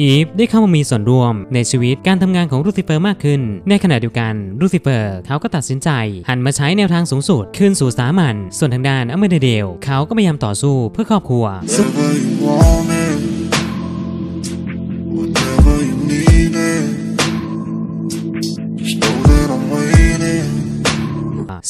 อีฟได้เข้ามามีส่วนร่วมในชีวิตการทำงานของรูซิเฟอร์มากขึ้น ในขณะเดียวกันรูซิเฟอร์เขาก็ตัดสินใจ หันมาใช้แนวทางสูงสุดขึ้นสู่สามัญ ส่วนทางด้านอเมเดเดลเขาก็พยายามต่อสู้เพื่อครอบครัว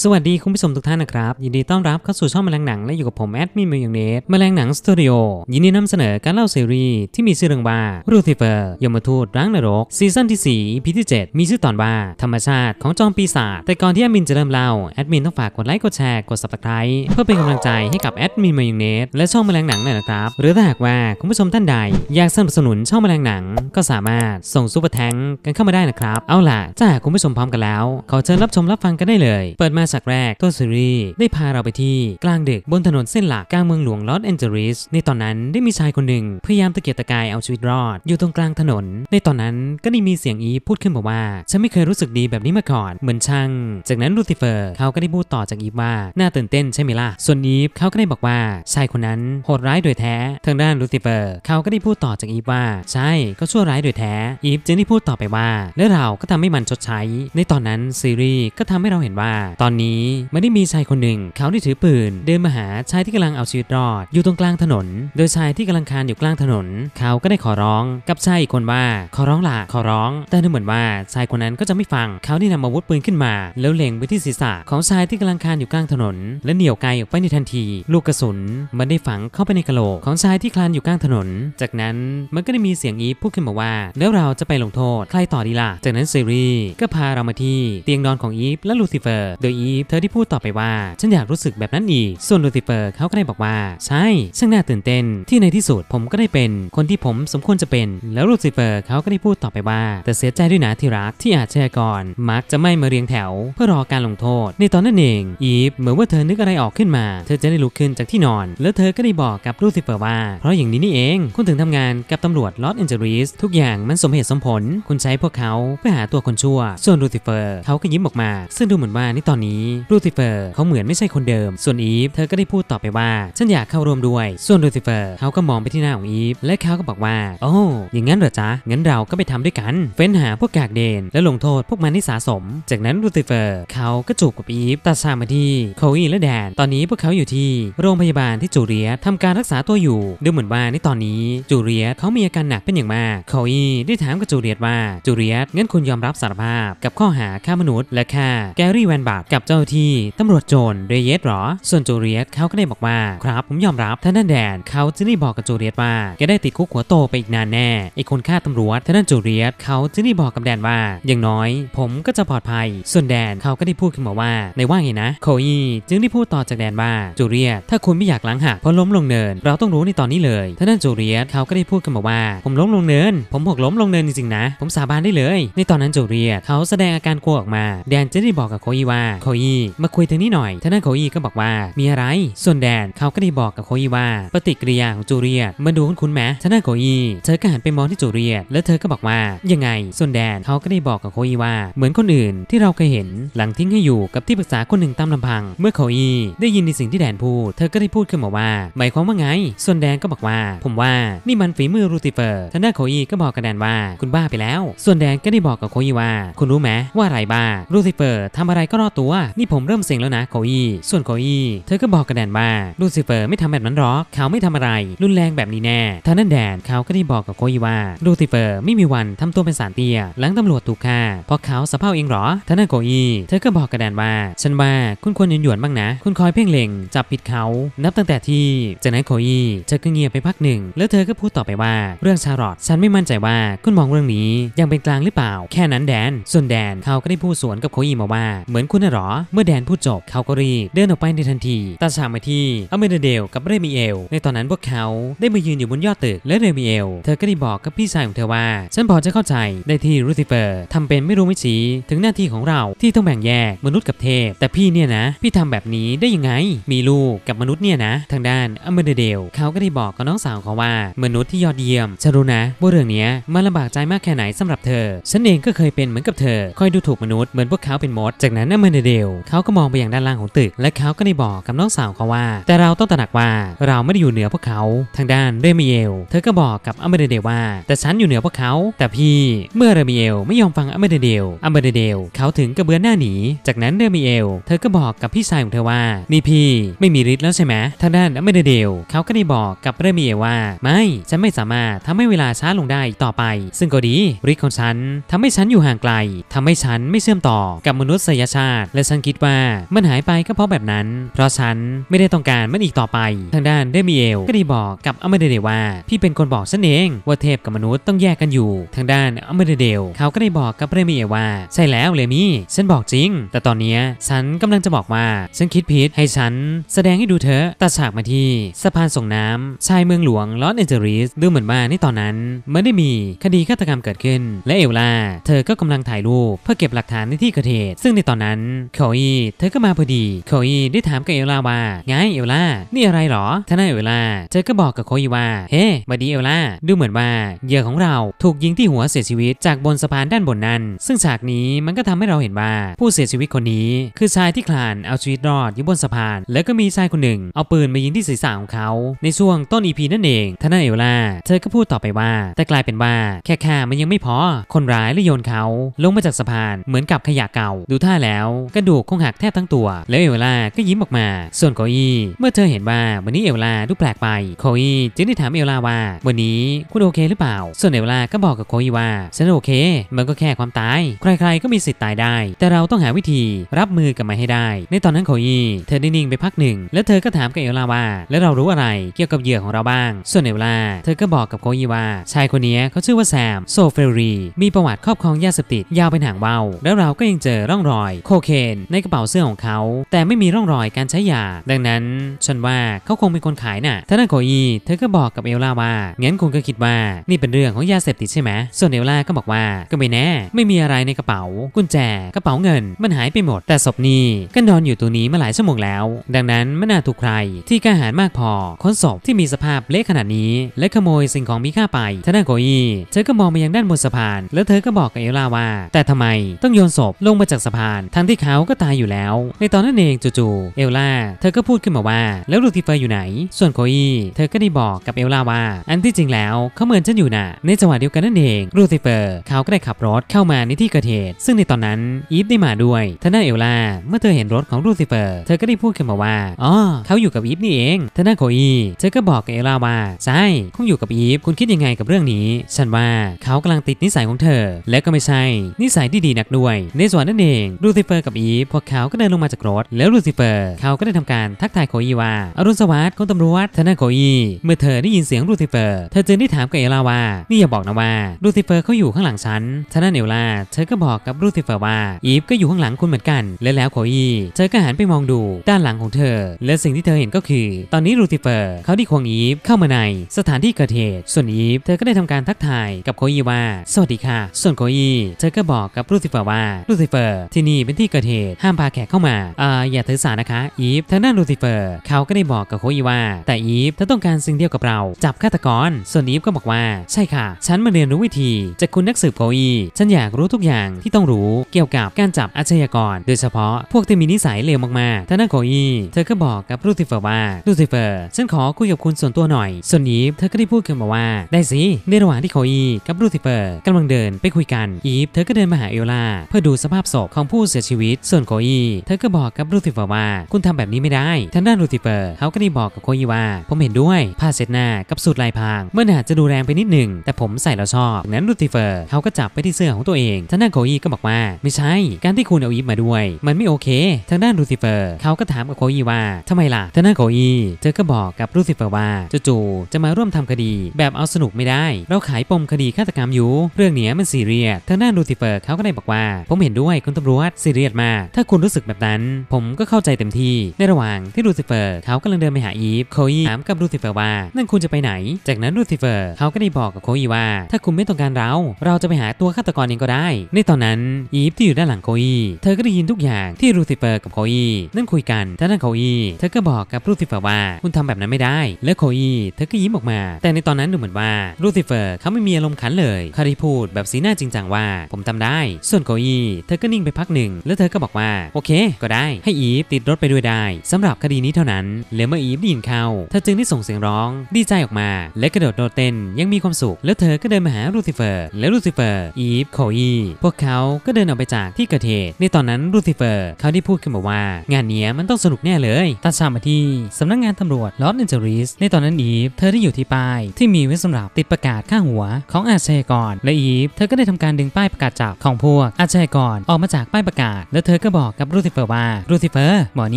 สวัสดีคุณผู้ชมทุกท่านนะครับ ยินดีต้อนรับเข้าสู่ช่องแมลงหนัง และอยู่กับผมแอดมินมิวเนสแมลงหนังสตูดิโอยินดีนำเสนอการเล่าซีรีส์ที่มีชื่อเรื่องว่ารูทิเฟอร์ยมทูตร้างนรกซีซั่นที่ 4 พีที่7มีชื่อตอนว่า ธรรมชาติของจอมปีศาจแต่ก่อนที่แอดมินจะเริ่มเล่า แอดมินต้องฝากกดไลค์กดแชร์กดซับสไครต์เพื่อเป็นกำลังใจให้กับแอดมินมิวเนสและช่องแมลงหนังหน่อยนะครับ หรือถ้าหากว่าคุณผู้ชมท่านใดอยากสนับสนุนช่องแมลงหนังก็สามารถส่งซูเปอร์แทงกันเข้ามาได้นะครับเอาล่ะจ้าคุณผู้ชมพร้อมกันแล้วขอเชิญรับชมรับฟังกันได้เลยเปิดมาจักแรกโตซีรีได้พาเราไปที่กลางดึกบนถนนเส้นหลักกลางเมืองหลวงลอสแอนเจลิสในตอนนั้นได้มีชายคนหนึ่งพยายามตะเกียกตะกายเอาชีวิตรอดอยู่ตรงกลางถนน ในตอนนั้นก็ได้มีเสียงอีพูดขึ้นบอกว่า ฉันไม่เคยรู้สึกดีแบบนี้มาก่อน เหมือนช่าง จากนั้นลูติเฟอร์เขาก็ได้พูดต่อจากอีฟว่า น่าตื่นเต้นใช่ไหมล่ะส่วนอีฟเขาก็ได้บอกว่า ชายคนนั้นโหดร้ายโดยแท้ ทางด้านลูติเฟอร์เขาก็ได้พูดต่อจากอีฟว่าใช่ก็ชั่วร้ายโดยแท้อีฟจึงได้พูดต่อไปว่าและเราก็ทำให้มันชดใช้ ในตอนนั้นซีรีส์ก็ทำให้เราเห็นว่าตอนนี้ไม่ได้มีชายคนหนึ่งเขาที่ถือปืนเดินมาหาชายที่กำลังเอาชีวิตรอดอยู่ตรงกลางถนน โดยชายที่กำลังคานอยู่กลางถนน เขาก็ได้ขอร้องกับชายอีกคนว่าขอร้องล่ะ ขอร้อง แต่ดูเหมือนว่าชายคนนั้นก็จะไม่ฟังเขาได้นำอาวุธปืนขึ้นมาแล้วเล็งไปที่ศีรษะของชายที่กำลังคานอยู่กลางถนน และเหนี่ยวไกลออกไปในทันที ลูกกระสุนมันได้ฝังเข้าไปในกะโหลกของชายที่คลานอยู่กลางถนน จากนั้นมันก็ได้มีเสียงอีพูดขึ้นมาว่าแล้วเราจะไปลงโทษใครต่อดีล่ะจากนั้นเซรีก็พาเรามาที่ เตียงนอนของอีฟและลูซิเฟอร์ โดยอีีฟเธอที่พูดต่อไปว่า ฉันอยากรู้สึกแบบนั้นอีก ส่วนลูติเฟอร์เขาก็ได้บอกว่า ใช่ช่างน่าตื่นเต้นที่ในที่สุดผมก็ได้เป็น คนที่ผมสมควรจะเป็น แล้วลูติเฟอร์เขาก็ได้พูดต่อไปว่า แต่เสียใจด้วยนะที่รักที่อาชญากรมักจะไม่มาเรียงแถว เพื่อรอการลงโทษ ในตอนนั้นเองอีฟเหมือนว่าเธอนึกอะไรออกขึ้นมา เธอจะได้ลุกขึ้นจากที่นอน แล้วเธอก็ได้บอกกับลูติเฟอร์ว่า เพราะอย่างนี้นี่เองคุณถึงทำงานกับตำรวจลอสแอนเจลิสทุกอย่างมันสมเหตุสมผล คุณใช้พวกเขาเพื่อหาตัวคนชั่ว ส่วนลูติเฟอร์เขาก็ยิ้มออกมา ซึ่งดูเหมือนว่าในตอนนี้ี้ลูซิเฟอร์ เขาเหมือนไม่ใช่คนเดิม ส่วนอีฟเธอก็ได้พูดต่อไปว่า ฉันอยากเข้าร่วมด้วย ส่วนลูซิเฟอร์เขาก็มองไปที่หน้าของอีฟ และเขาก็บอกว่า โอ้ อย่างงั้นเหรอจ๊ะ งั้นเราก็ไปทำด้วยกัน เฟ้นหาพวกกากเดน และลงโทษพวกมันที่สะสม จากนั้นลูซิเฟอร์เขาก็จูบกับอีฟตัดสามาที่โคอีและแดนตอนนี้พวกเขาอยู่ที่ โรงพยาบาลที่จูเลียทำการรักษาตัวอยู่ดูเหมือนว่า ในตอนนี้จูเลียเขามีอาการหนักเป็นอย่างมากโคอีได้ถามกับจูเลียว่าจูเลียงั้นคุณยอมรับสารภาพกับข้อหาฆ่ามนุษย์ และฆ่าแกรี่แวนบาร์กัับเจ้าที่ตำรวจโจรเรเยสหรอ ส่วนจูเรียสเขาก็ได้บอกว่าครับผมยอมรับท่านนั่นแดนเขาจะได้บอกกับจูเรียสว่าแกได้ติดคุกหัวโตไปอีกนานแน่ไอคนฆ่าตำรวจท่านนั่นจูเรียสเขาจะได้บอกกับแดนว่า อย่างน้อย ผมก็จะปลอดภัย ส่วนแดนเขาก็ได้พูดขึ้นมาว่า ในว่าไงนะ โคอีจึงได้พูดต่อจากแดนว่า จูเรียสถ้าคุณไม่อยากล้างหักเพราะล้มลงเนิน เราต้องรู้ในตอนนี้เลย ท่านนั่นจูเรียสเขาก็ได้พูดขึ้นมาว่า ผมล้มลงเนิน ผมหกล้มลงเนินจริงๆนะ ผมสาบานได้เลย ในตอนนั้นจูเรียสเขาแสดงอาการกลัวออกมา แดนจะได้บอกกับโคอีว่าโคคอี้มาคุยทางนี่หน่อยทางด้านโคอี้ก็บอกว่า มีอะไร ส่วนแดนเขาก็ได้บอกกับโคอี้ว่า ปฏิกิริยาของจูเลียตมันดูคุ้นนไหมทางด้านโคอี้เธอก็หันไปมองที่จูเลียตแล้วเธอก็บอกว่า ยังไง ส่วนแดนเขาก็ได้บอกกับโคอี้ว่าเหมือนคนอื่นที่เราเคยเห็นหลังทิ้งให้อยู่กับที่ปรึกษาคนหนึ่งตามลำพัง เมื่อโคอี้ได้ยินในสิ่งที่แดนพูดเธอก็ได้พูดขึ้นมาว่าหมายความว่าไง ส่วนแดนก็บอกว่า ผมว่านี่มันฝีมือรูติเฟอร์ทางด้านโคอี้ก็บอกกับแดนว่า คุณบ้าไปแล้ว ส่วนแดนก็ได้บอกกับโคอี้ว่า คุณรู้ไหมว่าอะไรบ้ารูติเฟอร์ทำอะไรก็รอดตัวานี่ผมเริ่มเซ็งแล้วนะโคอี้ส่วนโคอี้เธอก็บอกกับแดนว่าลูซิเฟอร์ ไม่ทำแบบนั้นหรอกเขาไม่ทำอะไรรุนแรงแบบนี้แน่ท่านั่นแดนเขาก็ได้บอกกับโคอี้ว่าลูซิเฟอร์ไม่มีวันทำตัวเป็นสารเตี้ยหลังตำรวจถูกฆ่าเพราะเขาสะเพาเองหรอท่านั่นโคอี้เธอก็บอกกับแดนว่า ฉันว่าคุณควรหยุดหยวนบ้างนะคุณคอยเพ่งเล็งจับผิดเขา นับตั้งแต่ที่จากนั้นโคอี้เธอก็เงียบไปพักหนึ่งแล้วเธอก็พูดต่อไปว่า เรื่องชาร์ลอตฉันไม่มั่นใจว่าคุณมองเรื่องนี้ยังเป็นกลางหรือเปล่า แค่นั้นแดน ส่วนแดนเขาก็ได้พูดสวนกับโคอี้มาว่าเหมือนคุณน่ะหรอเมื่อแดนพูดจบเขาก็รีบเดินออกไปในทันทีตาดามไปที่ อเมเดเดลกับเรมิเอล ในตอนนั้นพวกเขาได้มายืนอยู่บนยอดตึก และเรมิเอล เธอก็ได้บอกกับพี่ชายของเธอว่า ฉันพอจะเข้าใจได้ที่รูติเฟอร์ทำเป็นไม่รู้ไม่ชี้ถึงหน้าที่ของเราที่ต้องแบ่งแยก มนุษย์กับเทพ แต่พี่เนี่ยนะ พี่ทำแบบนี้ได้ยังไง มีลูกกับมนุษย์เนี่ยนะทางด้านอเมเดเดล เขาก็ได้บอกกับน้องสาวเขาว่า มนุษย์ที่ยอดเยี่ยมฉันรู้นะว่าเรื่องนี้มันลำบากใจมากแค่ไหนสำหรับเธอฉันเองก็เคยเป็นเหมือนกับเธอคอยดูถูกมนุษย์เหมือนพวกเขาเป็นมดจากนั้นอเมเดเดลลเขาก็มองไปอย่างด้านล่างของตึก และเขาก็ได้บอกกับน้องสาวเขาว่า แต่เราต้องตระหนักว่าเราไม่ได้อยู่เหนือพวกเขาทางด้านเรมิเอลเธอก็บอกกับอัมเบเดเดว่าแต่ฉันอยู่เหนือพวกเขา แต่พี่เมื่อเรมิเอลไม่ยอมฟังอัมเบเดเดลอัมเบเดเดลเขาถึงกระเบือนหน้าหนี จากนั้นเรมิเอลเธอก็บอกกับพี่ชายของเธอว่านี่พี่ไม่มีฤทธิ์แล้วใช่ไหมทางด้านอัมเบเดเดลเขาก็ได้บอกกับเรมิเอลว่า ไม่ฉันไม่สามารถทำให้เวลาช้าลงได้ต่อไป ซึ่งก็ดีฤทธิ์ของฉันทำให้ฉันอยู่ห่างไกลทำให้ฉันไม่เชื่อมต่อกับมนุษยชาติและฉันคิดว่ามันหายไปก็เพราะแบบนั้น เพราะฉันไม่ได้ต้องการมันอีกต่อไป ทางด้านเดมิเอลก็ได้บอกกับอเมเดเดว่า พี่เป็นคนบอกฉันเองว่าเทพกับมนุษย์ต้องแยกกันอยู่ ทางด้านอเมเดเดลเขาก็ได้บอกกับเดมิเอลว่า ใช่แล้วเลมี่ฉันบอกจริง แต่ตอนนี้ฉันกำลังจะบอกว่าฉันคิดผิดให้ฉันแสดงให้ดูเธอตัดฉากมาที่สะพานส่งน้ำ ชายเมืองหลวงลอสแอนเจลิสดูเหมือนว่าในตอนนั้นมันได้มีคดีฆาตกรรมเกิดขึ้น และเอลล่าเธอก็กำลังถ่ายรูปเพื่อเก็บหลักฐานในที่เกิดเหตุซึ่งในตอนนั้นเโคอีเธอก็มาพอดีโคอีได้ถามกับเอลลาว่าไงเอลลา นี่อะไรหรอท่านายเอลลา เธอก็บอกกับโคอีว่า เฮ้มาดีเอลลา ดูเหมือนว่า เหยื่อของเราถูกยิงที่หัวเสียชีวิตจากบนสะพานด้านบนนั้น ซึ่งฉากนี้มันก็ทำให้เราเห็นว่าผู้เสียชีวิตคนนี้ คือชายที่คลานเอาชีวิตรอดอยู่บนสะพาน แล้วก็มีชายคนหนึ่ง เอาปืนมายิงที่ศีรษะของเขา ในช่วงต้นอีพีนั่นเองท่านายเอลลา เธอก็พูดต่อไปว่า แต่กลายเป็นว่า แค่ฆ่ามันยังไม่พอ คนร้ายเลยโยนเขาลงมาจากสะพาน เหมือนกับขยะเก่าดูท่าแล้วก็ดดูกคงหักแทบทั้งตัว แล้วเอลลาก็ยิ้มออกมา ส่วนโคอีเมื่อเธอเห็นว่าวันนี้เอลลาดูแปลกไปโคอีจึงได้ถามเอลลาว่า วันนี้ คุณโอเคหรือเปล่า ส่วนเอลลาก็บอกกับโคอีว่าฉันโอเค มันก็แค่ความตาย ใครๆ ก็มีสิทธิ์ตายได้ แต่เราต้องหาวิธีรับมือกับมันให้ได้ ในตอนนั้นโคอีเธอได้นิ่งไปพักหนึ่งแล้วเธอก็ถามกับเอลลาว่า แล้วเรารู้อะไรเกี่ยวกับเหยื่อของเราบ้าง ส่วนเอลลาเธอก็บอกกับโคอีว่าชายคนนี้เขาชื่อว่าแซม โซเฟรี มีประวัติครอบครองยาเสพติดยาวเป็นหางเบาแล้วเราก็ยังเจอร่องรอยโคเคนนในกระเป๋าเสื้อของเขา แต่ไม่มีร่องรอยการใช้ยา ดังนั้นฉันว่าเขาคงเป็นคนขายนะ่ะทนายโกอีเธอก็บอกกับเอลล่าว่างั้นคุณก็คิดว่า นี่เป็นเรื่องของยาเสพติดใช่ไหมส่วนเอลล่าก็บอกว่าก็ไม่แน่ไม่มีอะไรในกระเป๋า กุญแจกระเป๋าเงินมันหายไปหมด แต่ศพนี้ก็นอนอยู่ตัวนี้มาหลายชั่วโมงแล้ว ดังนั้นไม่น่าถูกใครที่กล้าหาญมากพอค้นศพที่มีสภาพเละขนาดนี้ และขโมยสิ่งของมีค่าไปทนายโกอีเธอก็มองไปยังด้านบนสะพานแล้วเธอก็บอกกับเอลล่าว่า แต่ทำไมต้องโยนศพลงมาจากสะพานทั้งที่เขาาก็ตายอยู่แล้ว ในตอนนั้นเองจู่ๆเอลล่าเธอก็พูดขึ้นมาว่า แล้วลูติเฟอร์อยู่ไหน ส่วนโคอีเธอก็ได้บอกกับเอลล่าว่า อันที่จริงแล้วเขาเหมือนฉันอยู่นะในจังหวะเดียวกันนั่นเองลูติเฟอร์เขาก็ได้ขับรถเข้ามาในที่เกิดเหตุซึ่งในตอนนั้นอีฟได้มาด้วยทนาเอลล่าเมื่อเธอเห็นรถของลูติเฟอร์ เธอก็ได้พูดขึ้นมาว่าอ๋อเขาอยู่กับอีฟนี่เองทนาโคอีเธอก็บอกกับเอลล่าว่าใช่คงอยู่กับอีฟคุณคิดยังไงกับเรื่องนี้ ฉันว่าเขากำลังติดนิสัยของเธอและก็ไม่ใช่นิสัยที่ดีนักด้วย ในส่วนนั่นเองลูติเฟอร์กับอีี้พวกเขาก็เดินลงมาจากรถแล้วลูซิเฟอร์ เขาก็ได้ทำการทักทายโคอีว่าอรุณสวัสดิ์คุณตำรวจทนานโคอีเมื่อเธอได้ยินเสียงลูซิเฟอร์เธอจึงได้ถามกับเอลาว่านี่อย่าบอกนะว่าลูซิเฟอร์เขาอยู่ข้างหลังฉันทนานเอลาเธอก็บอกกับลูซิเฟอร์ว่าอีฟก็อยู่ข้างหลังคุณเหมือนกันและแล้วโคอีเธอก็หันไปมองดูด้านหลังของเธอ และสิ่งที่เธอเห็นก็คือ ตอนนี้ลูซิเฟอร์ เขาได้ควงอีฟเข้ามาใน สถานที่เกิดเหตุส่วนอีฟเธอก็ได้ทำการทักทายกับโคอีว่าสวัสดีค่ะ ส่วนโคอีเธอก็บอกกับลูซิเฟอร์ว่าลูซิเฟอร์ ที่นี่เป็นที่เกิดเหตุตห้ามพาแขกเข้ามาอ่าอย่าถือสานะคะ อีฟทางด้านลูซิเฟอร์ เขาก็ได้บอกกับโคอีว่า แต่อีฟ เธอต้องการสิ่งเดียวกับเรา จับฆาตกร ส่วนอีฟก็บอกว่า ใช่ค่ะ ฉันมาเรียนรู้วิธี จากคุณนักสืบโคอีฉันอยากรู้ทุกอย่างที่ต้องรู้ เกี่ยวกับการจับอาชญากร โดยเฉพาะพวกที่มีนิสัยเลวมากๆทางด้านโคอีเธอก็บอกกับลูซิเฟอร์ว่าลูซิเฟอร์ ฉันขอคุยกับคุณส่วนตัวหน่อย ส่วนอีฟ เธอก็ได้พูดขึ้นมาว่า ได้สิ ในระหว่างที่โคอีกับลูซิเฟอร์กำลังเดินไปคุยกันอีฟ เธอก็เดินมาหาเอลล่าเพื่อดูสภาพศพของผู้เสียชีวิตส่วนโคอี เธอก็บอกกับลูซิเฟอร์ ว่า คุณทำแบบนี้ไม่ได้ ทางด้านลูซิเฟอร์เขาก็ได้บอกกับ โคอีว่า ผมเห็นด้วย ผ้าเซ็ดหน้า กับสูตรลายพางเมื่อหนาจะดูแรงไปนิดหนึ่ง แต่ผมใส่แล้วชอบ นั้นลูซิเฟอร์ เขาก็จับไปที่เสื้อ ของตัวเอง ทางด้าน โคอีก็บอกว่า ไม่ใช่ การที่ คุณ เอา อีฟ มาด้วย มันไม่โอเค ทางด้านลูซิเฟอร์ เขาก็ ถาม กับ โคอีว่าทำไม ล่ะ ทาง ด้าน โคอี เธอก็ บอกกับลูซิเฟอร์ว่าจู่ๆจะมาร่วมทำคดีแบบเอาสนุกไม่ได้ เราขายปมคดีฆาตกรรมอยู่เรื่องเนี้ยมันซีเรียสทางด้านลูซิเฟอร์เขาก็ได้บอกว่า ผมเห็นด้วยคุณตำรวจซีเรียสมาถ้าคุณรู้สึกแบบนั้น ผมก็เข้าใจเต็มที่ ในระหว่างที่ลูซิเฟอร์เขากำลังเดินไปหาอีฟโคอีถามกับลูซิเฟอร์ว่านั่นคุณจะไปไหน จากนั้นลูซิเฟอร์เขาก็ได้บอกกับโคอีว่า ถ้าคุณไม่ต้องการเรา เราจะไปหาตัวฆาตกรเองก็ได้ ในตอนนั้นอีฟที่อยู่ด้านหลังโคอี เธอก็ได้ยินทุกอย่างที่ลูซิเฟอร์กับโคอีนั่นคุยกัน ท่านั่นโคอีเธอก็บอกกับลูซิเฟอร์ว่าคุณทำแบบนั้นไม่ได้ และโคอีเธอก็ยิ้มออกมา แต่ในตอนนั้นดูเหมือนว่าลูซิเฟอร์เขาไม่มีอารมณ์ขันเลยคาริพูดแบบสีหน้าจริงจังว่า ผมทำได้ ส่วนโคอีเธอก็นิ่งไปพักหนึ่งแล้วเธอก็บอกอกว่าโอเคก็ได้ให้อีฟติดรถไปด้วยได้ สำหรับคดีนี้เท่านั้นและเมื่ออีฟดยินเข้าเธอจึงได้ส่งเสียงร้องดีใจออกมา และกระโดดโดดเต้นยังมีความสุข แล้วเธอก็เดินมาหาลูซิเฟอร์และลูซิเฟอร์อีฟโคอีพวกเขาก็เดินออกไปจากที่เกิดเหตุในตอนนั้นลูซิเฟอร์เขาได้พูดขึ้นมาว่า งานนี้มันต้องสนุกแน่เลยตัดฉากมาที่สำนักงานตำรวจลอสแอนเจลิสในตอนนั้นอีฟเธอได้อยู่ที่ป้ายที่มีไว้สำหรับติดประกาศข้างหัวของอาชญากรและอีฟ เธอก็ได้ทำการดึงป้ายประกาศจับของพวก อาชญากรออกมาจากป้ายประกาศ และเธอก็บอกกับรูซิเฟอร์ว่ารูซิเฟอร์หมอเ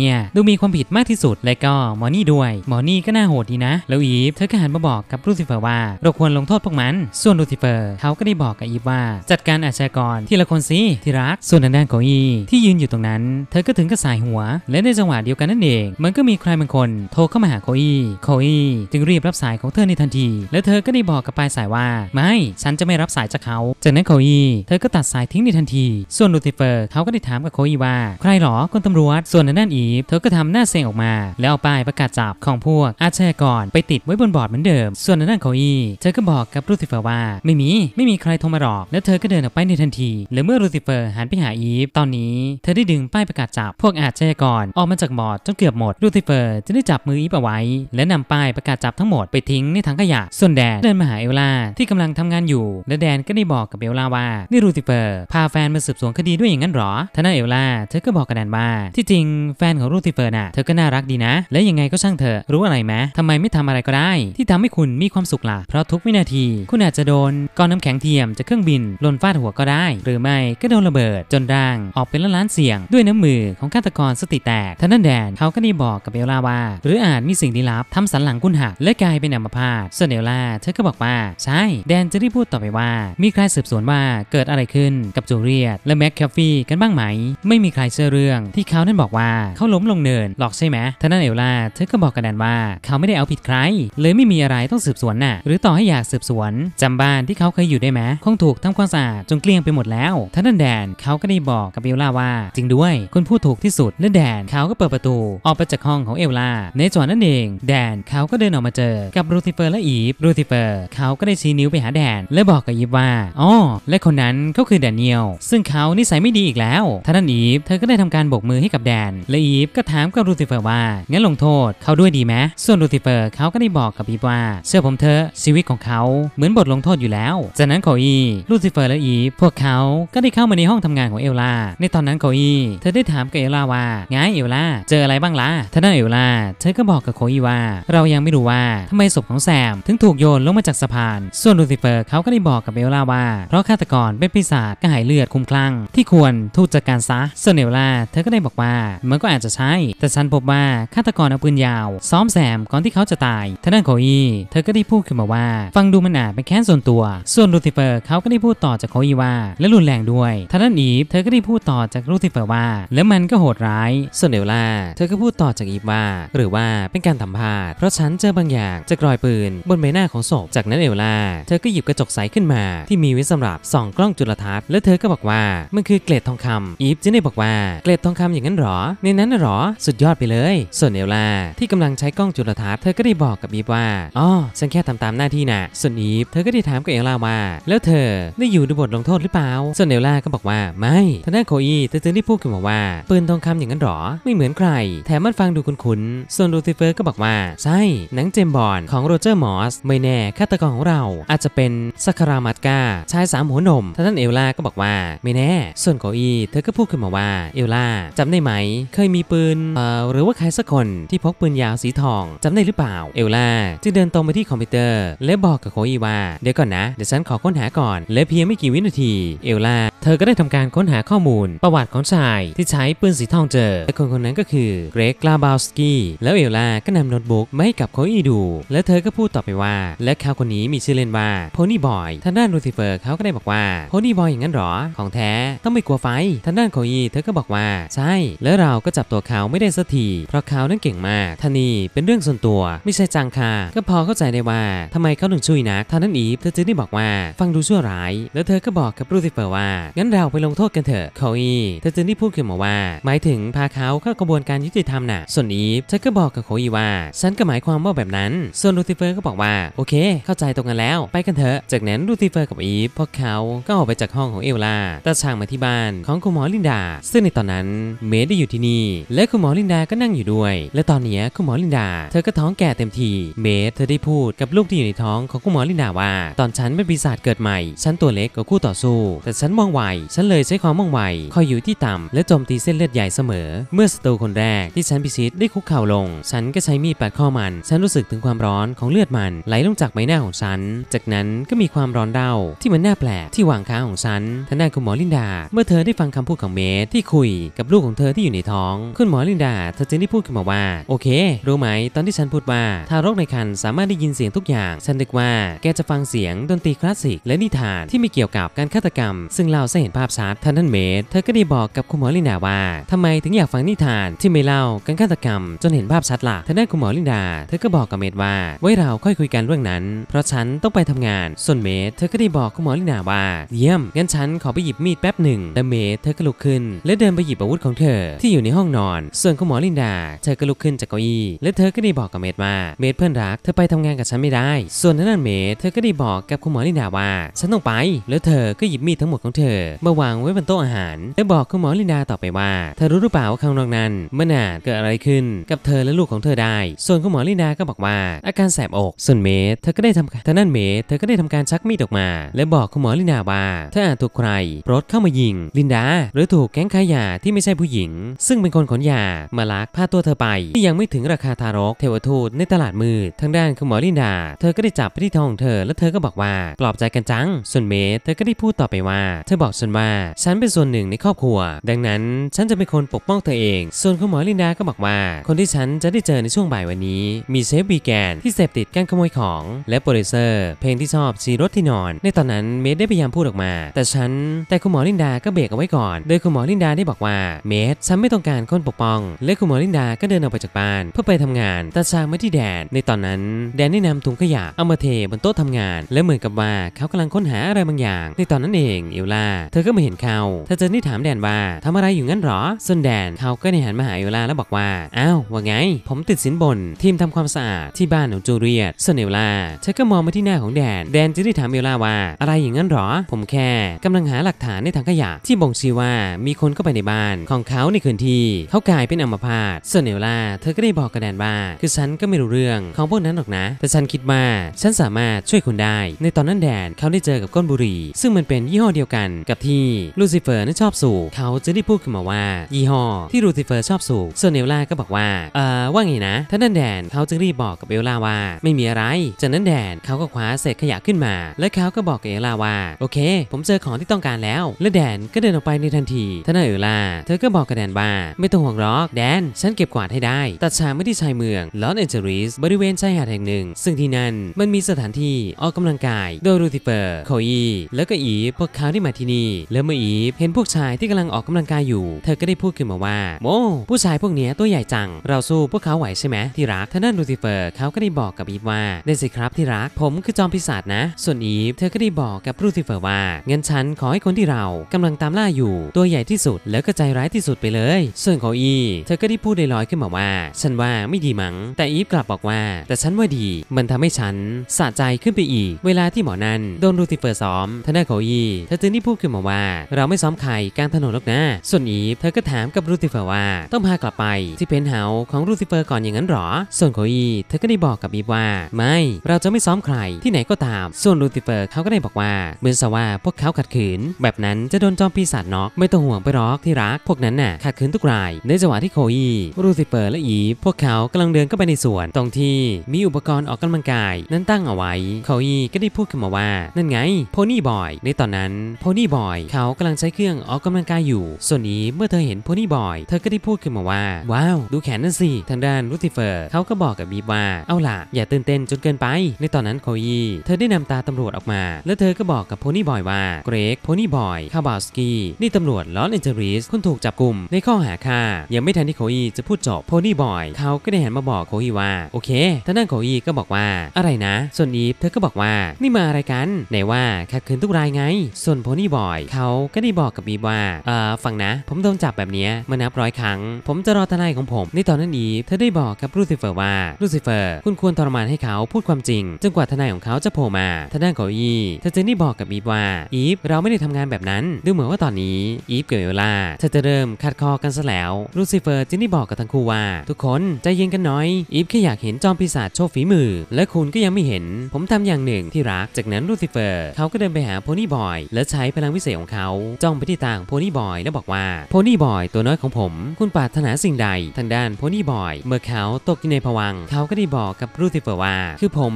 นี่ย ดูมีความผิดมากที่สุดและก็หมอนี่ด้วยหมอนี่ก็น่าโหดดีนะแล้วอีฟเธอก็หันมาบอกกับรูซิเฟอร์ว่าเราควรลงโทษพวกมันส่วนรูซิเฟอร์เขาก็ได้บอกกับอีฟว่า จัดการอาชญากรทีละคนสิที่รัก ส่วนทางด้านของอี ที่ยืนอยู่ตรงนั้น เธอก็ถึงกับสายหัว และในจังหวะเดียวกันนั่นเอง มันก็มีใครบางคน โทรเข้ามาหาโคอีโคอีจึงรีบรับสายของเธอในทันที และเธอก็ได้บอกกับปลายสายว่าไม่ฉันจะไม่รับสายจากเขาจากนั้นโคอี เธอก็ตัดสายทิ้งในทันที ส่วนรูซิเฟอร์เขาก็ได้ถามกับโคอีี่ว่าใครหรอคนตำรวจส่วนนั่นอีฟ เธอก็ทำหน้าเซ็งออกมา แล้วเอาป้ายประกาศจับของพวกอาชญากรไปติดไว้บนบอร์ดเหมือนเดิม ส่วนนั่นขาอี เธอก็บอกกับรูซิเฟอร์ว่าไม่มีไม่มีใครโทรมาหรอกแล้วเธอก็เดินออกไปในทันทีและเมื่อรูซิเฟอร์หันไปหาอีฟตอนนี้ เธอได้ดึงป้ายประกาศจับ พวกอาชญากรออกมาจากบอร์ดจนเกือบหมดรูซิเฟอร์จะได้จับมืออีฟเอาไว้และนำป้ายประกาศจับทั้งหมดไปทิ้งในถังขยะ ส่วนแดนเดินมาหาเอลล่าที่กำลังทำงานอยู่ และแดนก็ได้บอกกับเอลล่าว่านี่รูซิเฟอร์พาแฟนมาสืบสวนคดีด้วยอย่างนั้นหรอท่านเอลล่าเธอก็บอกกับแดนว่า ที่จริงแฟนของลูติเฟอร์น่ะ เธอก็น่ารักดีนะ และยังไงก็ช่างเธอรู้อะไรไหมทำไมไม่ทำอะไรก็ได้ ที่ทำให้คุณมีความสุขล่ะ เพราะทุกวินาที คุณอาจจะโดน ก้อนน้าแข็งเทียมจากเครื่องบินล่นฟาดหัวก็ได้ หรือไม่ก็โดนระเบิด จนร่าง ออกเป็นล้านเสียงด้วยน้ำมือของฆาตกรสติแตกท่นนั้นแดนเขาก็ได้บอกกับเบลล่าว่า หรืออาจมีสิ่งลี้ลับทำสันหลังคุณหัก และกลายเป็นอัมพาตสซเนลล่า เธอก็บอกว่า ใช่ แดนจะได้พูดต่อไปว่า มีใครสืบสวนว่าเกิดอะไรขึ้นกับจูเลียตและแม็กแคฟฟี่กันบ้างไหมไม่มีใครเชื่อเรื่องที่เขานั้นบอกว่าเขาล้มลงเนินหลอกใช่ไหมท่านั้นเอลล่าเธอก็บอกกันแดนว่าเขาไม่ได้เอาผิดใครเลยไม่มีอะไรต้องสืบสวนน่ะหรือ ต่อให้อยากสืบสวนจำบ้านที่เขาเคยอยู่ได้ไหมคงถูกทำความสะอาดจนเกลี้ยงไปหมดแล้วท่านั้นแดนเขาก็ได้บอกกับเอลล่าว่า จริงด้วยคนพูดถูกที่สุดและแดนเขาก็เปิดประตูออกไปจากห้องของเอลล่าในจวนนั้นเอง แดนเขาก็เดินออกมาเจอ กับรูติเฟอร์และอีฟรูติเฟอร์ เขาก็ได้ชี้นิ้วไปหาแดน และบอกกับอีฟว่าอ๋อและคนนั้นก็คือแดเนียลซึ่งเขานิสัยไม่ดีอีกแล้ว ท่านั้นอีฟเธอก็ได้ทำการโบกมือให้กับแดนและอีฟก็ถามกับลูซิเฟอร์ว่างั้นลงโทษเขาด้วยดีไหมส่วนลูซิเฟอร์เขาก็ได้บอกกับอีฟว่าเชื่อผมเถอะชีวิตของเขาเหมือนบทลงโทษอยู่แล้วจากนั้นขคอีลูซิเฟอร์และอีฟพวกเขาก็ได้เข้ามาในห้องทำงานของเอลล่าในตอนนั้นขคอี เธอได้ถามกับเอลล่าว่าไงเอลล่าเจออะไรบ้างล่ะท่านเอลล่าเธอก็บอกกับขคอีว่า เรายังไม่รู้ว่าทำไมศพของแซมถึงถูกโยนลงมาจากสะพาน ส่วนลูซิเฟอร์เขาก็ได้บอกกับเอลล่าว่าเพราะฆาตกรเป็นปีศาจก็หายเลือดคุ้มคลั่ง ที่ควรทูตจัดการซะส่วนเยลล่าเธอก็ได้บอกว่ามันก็อาจจะใช่แต่ฉันพบว่าฆาตกรเอาปืนยาว ซ้อมแซมก่อนที่เขาจะตาย ท่านั่นโคอีเธอก็ได้พูดขึ้นมาว่า ฟังดูมันอาจเป็นแค้นส่วนตัว ส่วนลูติเฟอร์เขาก็ได้พูดต่อจากโคอีว่า และรุนแรงด้วยท่านั่นอีฟเธอก็ได้พูดต่อจากลูติเฟอร์ว่า แล้วมันก็โหดร้ายส่วนเยลล่า เธอก็พูดต่อจากอีฟว่า หรือว่าเป็นการทำพลาดเพราะฉันเจอบางอย่างจากรอยปืนบนใบหน้าของศพจากนั้นเอลล่า เธอก็หยิบกระจกใสขึ้นมา ที่มีไว้สำหรับส่อง กล้องจุลทรรศน์ และเธอก็บอกว่ามันคือเกล็ดทองคำอีฟจึี่บอกว่าเกล็ดทองคำอย่างนั้นหรอ ในนั้นหรอสุดยอดไปเลยส่วนเอลล่าที่กำลังใช้กล้องจุลทรรศน์เธอก็ได้บอกกับอีฟว่าอ๋อฉันแค่ทำตามหน้าที่นะส่วนอีฟเธอก็ได้ถามกับเอลล่าว่าแล้วเธอได้อยู่ในบทลงโทษหรือเปล่าส่วนเอลล่าก็บอกว่าไม่ทนายโคอีเธอจึงได้พูดขึ้นมาว่าปืนทองคำอย่างนั้นหรอไม่เหมือนใคร แถมมันฟังดูคุ้นๆส่วนลูซิเฟอร์ก็บอกว่า ใช่หนังเจมบอนของโรเจอร์มอส ไม่แน่ฆาตกรของเรา อาจจะเป็นสคารามัตกาชายสามหัวนมท่านเอลล่าก็บอกว่า ไม่แน่ส่วนโคอีเธอก็พูดขึ้นมมาว่าเอลล่าจำได้ไหมเคยมีปืนเอ่อหรือว่าใครสักคนที่พกปืนยาวสีทอง จำได้หรือเปล่า เอลล่าจึงเดินตรงไปที่คอมพิวเตอร์และบอกกับโคอีว่าเดี๋ยวก่อนนะ เดี๋ยวฉันขอค้นหาก่อน และเพียงไม่กี่วินาที เอลล่าเธอก็ได้ทำการค้นหาข้อมูลประวัติของชายที่ใช้ปืนสีทองเจอ และคนคนนั้นก็คือเกรกลาบาวสกี้แล้วเอลล่าก็นำโน้ตบุ๊กมาให้กับโคอีดูและเธอก็พูดต่อไปว่าและเขาคนนี้มีชื่อเล่นว่าโพนี่บอยทางด้านลูซิเฟอร์เขาก็ได้บอกว่าโพนี่บอยอย่างนั้นหรอของแท้ต้องไม่กลัวไฟทางด้านโคอีีเธอก็บอกว่า ใช่ แล้วเราก็จับตัวเขาไม่ได้สักที เพราะเขานั้นเก่งมากานีเป็นเรื่องส่วนตัวไม่ใช่จังค่ะก็พอเข้าใจได้ว่าทำไมเขาถึงช่วยนักทานั้นอีฟเธอจึงได้บอกว่า ฟังดูชั่วร้าย แล้วเธอก็บอกกับรูซิเฟอร์ว่า งั้นเราไปลงโทษกันเถอะโคอีเธอจึงได้พูดขึ้นมาว่าหมายถึงพาเขาเข้ากระบวนการยุติธรรมน่ะส่วนอีฟเธอก็บอกกับโคอีว่า ฉันก็หมายความว่าแบบนั้น ส่วนรูซิเฟอร์ก็บอกว่าโอเค เข้าใจตรงกันแล้ว ไปกันเถอะจากนั้นรูซิเฟอร์กับอีฟพวกเขาก็ออกไปจากห้องของเอลลา แต่ช่างมาที่บ้านของคุณหมอลินดาซึ่งในตอนนั้นเมย์ได้อยู่ที่นี่ และคุณหมอลินดาก็นั่งอยู่ด้วย และตอนนี้คุณหมอลินดา เธอก็ท้องแก่เต็มที เมย์เธอได้พูดกับลูกที่อยู่ในท้องของคุณหมอลินดาว่า ตอนฉันเป็นปีศาจเกิดใหม่ฉันตัวเล็กกว่าคู่ต่อสู้แต่ฉันมองไว ฉันเลยใช้ความมองไวคอยอยู่ที่ต่ำและโจมตีเส้นเลือดใหญ่เสมอ เมื่อศัตรูคนแรกที่ฉันพิชิตได้คุกเข่าลง ฉันก็ใช้มีดปาดข้อมัน ฉันรู้สึกถึงความร้อนของเลือดมันไหลลงจากใบหน้าของฉัน จากนั้นก็มีความร้อนเร่าที่มันน่าแปลกที่หว่างขาของฉันทานายคุณหมอลินดา เมื่อเธอได้ฟังคำพูดของเมสที่คุยกับ ลูกของเธอที่อยู่ในท้องคุณหมอลินดาเธอจึงได้พูดขึ้นมาว่าโอเค รู้ไหมตอนที่ฉันพูดว่าทารกในครรภ์สามารถได้ยินเสียงทุกอย่าง ฉันนึกว่าแกจะฟังเสียง ดนตรีคลาสสิกและนิทานที่มีเกี่ยวกับการฆาตกรรมซึ่งเราจะเห็นภาพชัดทันทันเมสเธอ ก็ได้บอกกับคุณหมอลินดาว่า ทำไมถึงอยากฟังนิทานที่ไม่เล่าการฆาตกรรม จนเห็นภาพชัดล่ะทานด้านคุณหมอลินดาเธอก็บอกกับเมสว่า ไว้เราค่อยคุยกันเรื่องนั้น เพราะฉันต้องไปทำงาน ส่วนเมสเธอก็ได้บอกคุณหมอลินดาว่าเยี่ยม งั้นฉันขอไปหยิบมีดแป๊บหนึ่งแต่เมสเธอก็ลุกขึ้นึ้นและเดินไปหยิบอาวุธของเธอที่อยู่ในห้องนอน ส่วนคุณหมอลินดา เธอก็ลุกขึ้นจากเก้าอี้และเธอก็ได้บอกกับเมดว่าเมดเพื่อนรัก เธอไปทำงานกับฉันไม่ได้ ส่วนนั้นเมดเธอก็ได้บอกกับคุณหมอลินดาว่าฉันต้องไปแล้วเธอ ก็หยิบมีดทั้งหมดของเธอ มาวางไว้บนโต๊ะอาหาร และบอกคุณหมอลินดาต่อไปว่าเธอรู้หรือเปล่าว่าข้างนอกนั้นเมื่อาเกิดอะไรขึ้นกับเธอและลูกของเธอได้ ส่วนคุณหมอลินดาก็บอกว่า อาการแสบอก ส่วนเมดเธอก็ได้ทำทานั้นเมดเธอก็ได้ทำการชักมีดออกมา และบอกคุณหมอลินดาว่าเธออาจถูกใครรถเข้ามายิงลินดาหรือถููกแก๊งขายยาที่ไม่ใช่ผู้หญิง ซึ่งเป็นคนขนยามาลักพาตัวเธอไป ที่ยังไม่ถึงราคาทารกเทวทูต ในตลาดมืดทางด้านคุณหมอลินดา เธอก็ได้จับไปที่ท้องเธอและเธอก็บอกว่าปลอบใจกันจังส่วนเมธเธอ ก็ได้พูดต่อไปว่า เธอบอกฉันว่าฉันเป็นส่วนหนึ่งในครอบครัว ดังนั้นฉันจะเป็นคนปกป้องเธอเอง ส่วนคุณหมอลินดาก็บอกว่า คนที่ฉันจะได้เจอในช่วงบ่ายวันนี้ มีเชฟวีแกนที่เสพติดการขโมยของ และโปรดิวเซอร์เพลงที่ชอบชีรถที่นอน ในตอนนั้นเมธได้พยายามพูดออกมา แต่ฉันแต่คุณหมอลินดาก็เบรกเอาไว้ก่อนโดยคุณหมอลินดาได้บอกว่าเมธฉันไม่ต้องการคนปกป้อง และคุณหมอลินดาก็เดินออกไปจากบ้านเพื่อไปทำงานตาชางมาที่แดนในตอนนั้น แดนได้นำถุงขยะเอามาเทบนโต๊ะทำงาน และเหมือนกับว่า เขากำลังค้นหาอะไรบางอย่าง ในตอนนั้นเอง เอลล่า เธอก็มาเห็นเขาเธอจึงได้ถามแดนว่า ทำอะไรอยู่งั้นหรอส่วนแดนเขาก็ได้หันมาหาเอลล่าแล้วบอกว่าอ้าวว่าไง ผมติดสินบน ทีมทำความสะอาดที่บ้านของจูเลียตส่วนเอลล่าเธอก็มองมาที่หน้าของแดนแดนจึงได้ถามเอลล่าว่าอะไรอย่างงั้นหรอ ผมแค่กำลังหาหลักฐานในถังขยะที่บ่งชี้ว่ามีคนเข้าไปในบ้านของเขาในคืนที่เขากลายเป็นอัมพาตเซเนลล่าเธอก็ได้บอกกระแดนว่า คือฉันก็ไม่รู้เรื่องของพวกนั้นหรอกนะ แต่ฉันคิดว่าฉันสามารถช่วยคุณได้ ในตอนนั้นแดนเขาได้เจอกับก้นบุหรี่ ซึ่งมันเป็นยี่ห้อเดียวกันกับที่ลูซิเฟอร์นั้นชอบสูบเขาจะได้พูดขึ้นมาว่า ยี่ห้อที่ลูซิเฟอร์ชอบสูบเซเนลล่าก็บอกว่าเอ่อว่าไงนะท่านนั้นแดนเขาจึงรีบบอกกับเอลล่าว่า ไม่มีอะไรจากนั้นแดนเขาก็คว้าเศษขยะขึ้นมา และเขาก็บอกกับเอลล่าว่า โอเค ผมเจอของที่ต้องการแล้ว และแดนก็เดินออกไปในทันทีทนายเออล่าเธอก็บอกกับแดนว่า ไม่ต้องห่วงหรอกแดน ฉันเก็บกวาดให้ได้ตัดฉากไม่ที่ชายเมืองลอสแอนเจลิสบริเวณชายหาดแห่งหนึ่ง ซึ่งที่นั่นมันมีสถานที่ออกกำลังกาย โดยรูติเปอร์โคอีแล้วก็อีฟพวกเขาได้มาที่นี่แล้วเมื่ออีฟเห็นพวกชายที่กำลังออกกำลังกายอยู่เธอก็ได้พูดขึ้นมาว่าโมผู้ชายพวกนี้ตัวใหญ่จังเราสู้พวกเขาไหวใช่ไหมที่รักทนานรูติเปอร์เขาก็ได้บอกกับอีฟว่าได้สิครับที่รักผมคือจอมพิศานะ ส่วนอีฟเธอก็ได้บอกกับรูติเฟอร์ว่างั้นฉันขอให้คนที่เรากำลังตามล่าอยู่ตัวใหญ่ที่สุด แล้วก็ใจร้ายที่สุดไปเลย ส่วนของอี เธอก็ได้พูดลอยๆขึ้นมาว่า ฉันว่าไม่ดีมั้ง แต่อีฟกลับบอกว่า แต่ฉันว่าดี มันทำให้ฉันสะใจขึ้นไปอีก เวลาที่หมอนั้นโดนรูติเฟอร์ซ้อมท่านาของอีเธอจึงได้พูดขึ้นมาว่า เราไม่ซ้อมใครกลางถนนหรอกนะ ส่วนอีฟเธอก็ถามกับรูติเฟอร์ว่าต้องพากลับไปที่เพนท์เฮาส์ของรูติเฟอร์ก่อนอย่างนั้นหรอ ส่วนของอีเธอก็ได้บอกกับอีฟว่า ไม่ เราจะไม่ซ้อมใครที่ไหนก็ตาม ส่วนรูติเฟอร์เขาก็ได้บอกว่าเหมือนสว่าพวกเขาขัดขืน แบบนั้นจะโดนจอมปีศาจน็อกไม่ต้องห่ววงไปหรอกที่รักพวกนั้นน่ะขัดขืนทุกราย ในจังหวะที่โคอีรูซิเฟอร์และอี พวกเขากำลังเดินเข้าไปในสวนตรงที่มีอุปกรณ์ออกกำลังกาย นั้นตั้งเอาไว้โคอีก็ได้พูดขึ้นมาว่านั่นไงโพนี่บอยในตอนนั้นโพนี่บอยเขากำลังใช้เครื่องออกกำลังกายอยู่ ส่วนนี้เมื่อเธอเห็นโพนี่บอย เธอก็ได้พูดขึ้นมาว่า ว้าว ดูแขนนั่นสิทางด้านรูซิเฟอร์เขาก็บอกกับบีบว่าเอาล่ะ อย่าตื่นเต้นจนเกินไป ในตอนนั้นโคอีเธอได้นำตาตำรวจออกมา แล้วเธอก็บอกกับโพนี่บอยว่าเกรกโพนี่บอยคาบาสกี้นี่ตำรวจลอนเอนเจริสคุณถูกจับกลุ่ม ในข้อหาฆ่า ยังไม่ทันที่โคอี จะพูดจบโพนี่บอยเขาก็ได้หันมาบอกโคอีว่าโอเคท่านั่นโคอีก็บอกว่า อะไรนะ ส่วนอีฟเธอก็บอกว่านี่มาอะไรกัน ไหนว่าแค่คืนทุกรายไง ส่วนโพนี่บอย เขาก็ได้บอกกับอีฟว่าเอ่อฟังนะ ผมโดนจับแบบนี้มานับร้อยครั้ง ผมจะรอทนายของผม ในตอนนั้นอีฟเธอได้บอกกับลูซิเฟอร์ว่าลูซิเฟอร์คุณควรทรมานให้เขาพูดความจริงจนกว่าทนายของเขาจะโผล่มาท่านางโคอีเธอจึงได้บอกกับอีฟว่าอีฟเราไม่ได้ทำงานแบบนั้นดูเหมือนว่าตอนนี้อีฟเกยวเวลาเธอจะเริ่มขัดคอกันซะแล้วลูซิเฟอร์จึงได้บอกกับทั้งคู่ว่า ทุกคน ใจเย็นกันหน่อยอีฟแค่อยากเห็นจอมปีศาจโชว์ฝีมือ และคุณก็ยังไม่เห็น ผมทำอย่างหนึ่งที่รัก จากนั้นลูซิเฟอร์เขาก็เดินไปหาโพนี่บอย และใช้พลังวิเศษของเขา จ้องไปที่ต่างโพนี่บอยและบอกว่าโพนี่บอย ตัวน้อยของผม คุณปรารถนาสิ่งใดทางด้านโพนี่บอย เมื่อเขาตกอยู่ในผวังเขาก็ได้บอกกับลูซิเฟอร์ว่าคือผม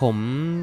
ผม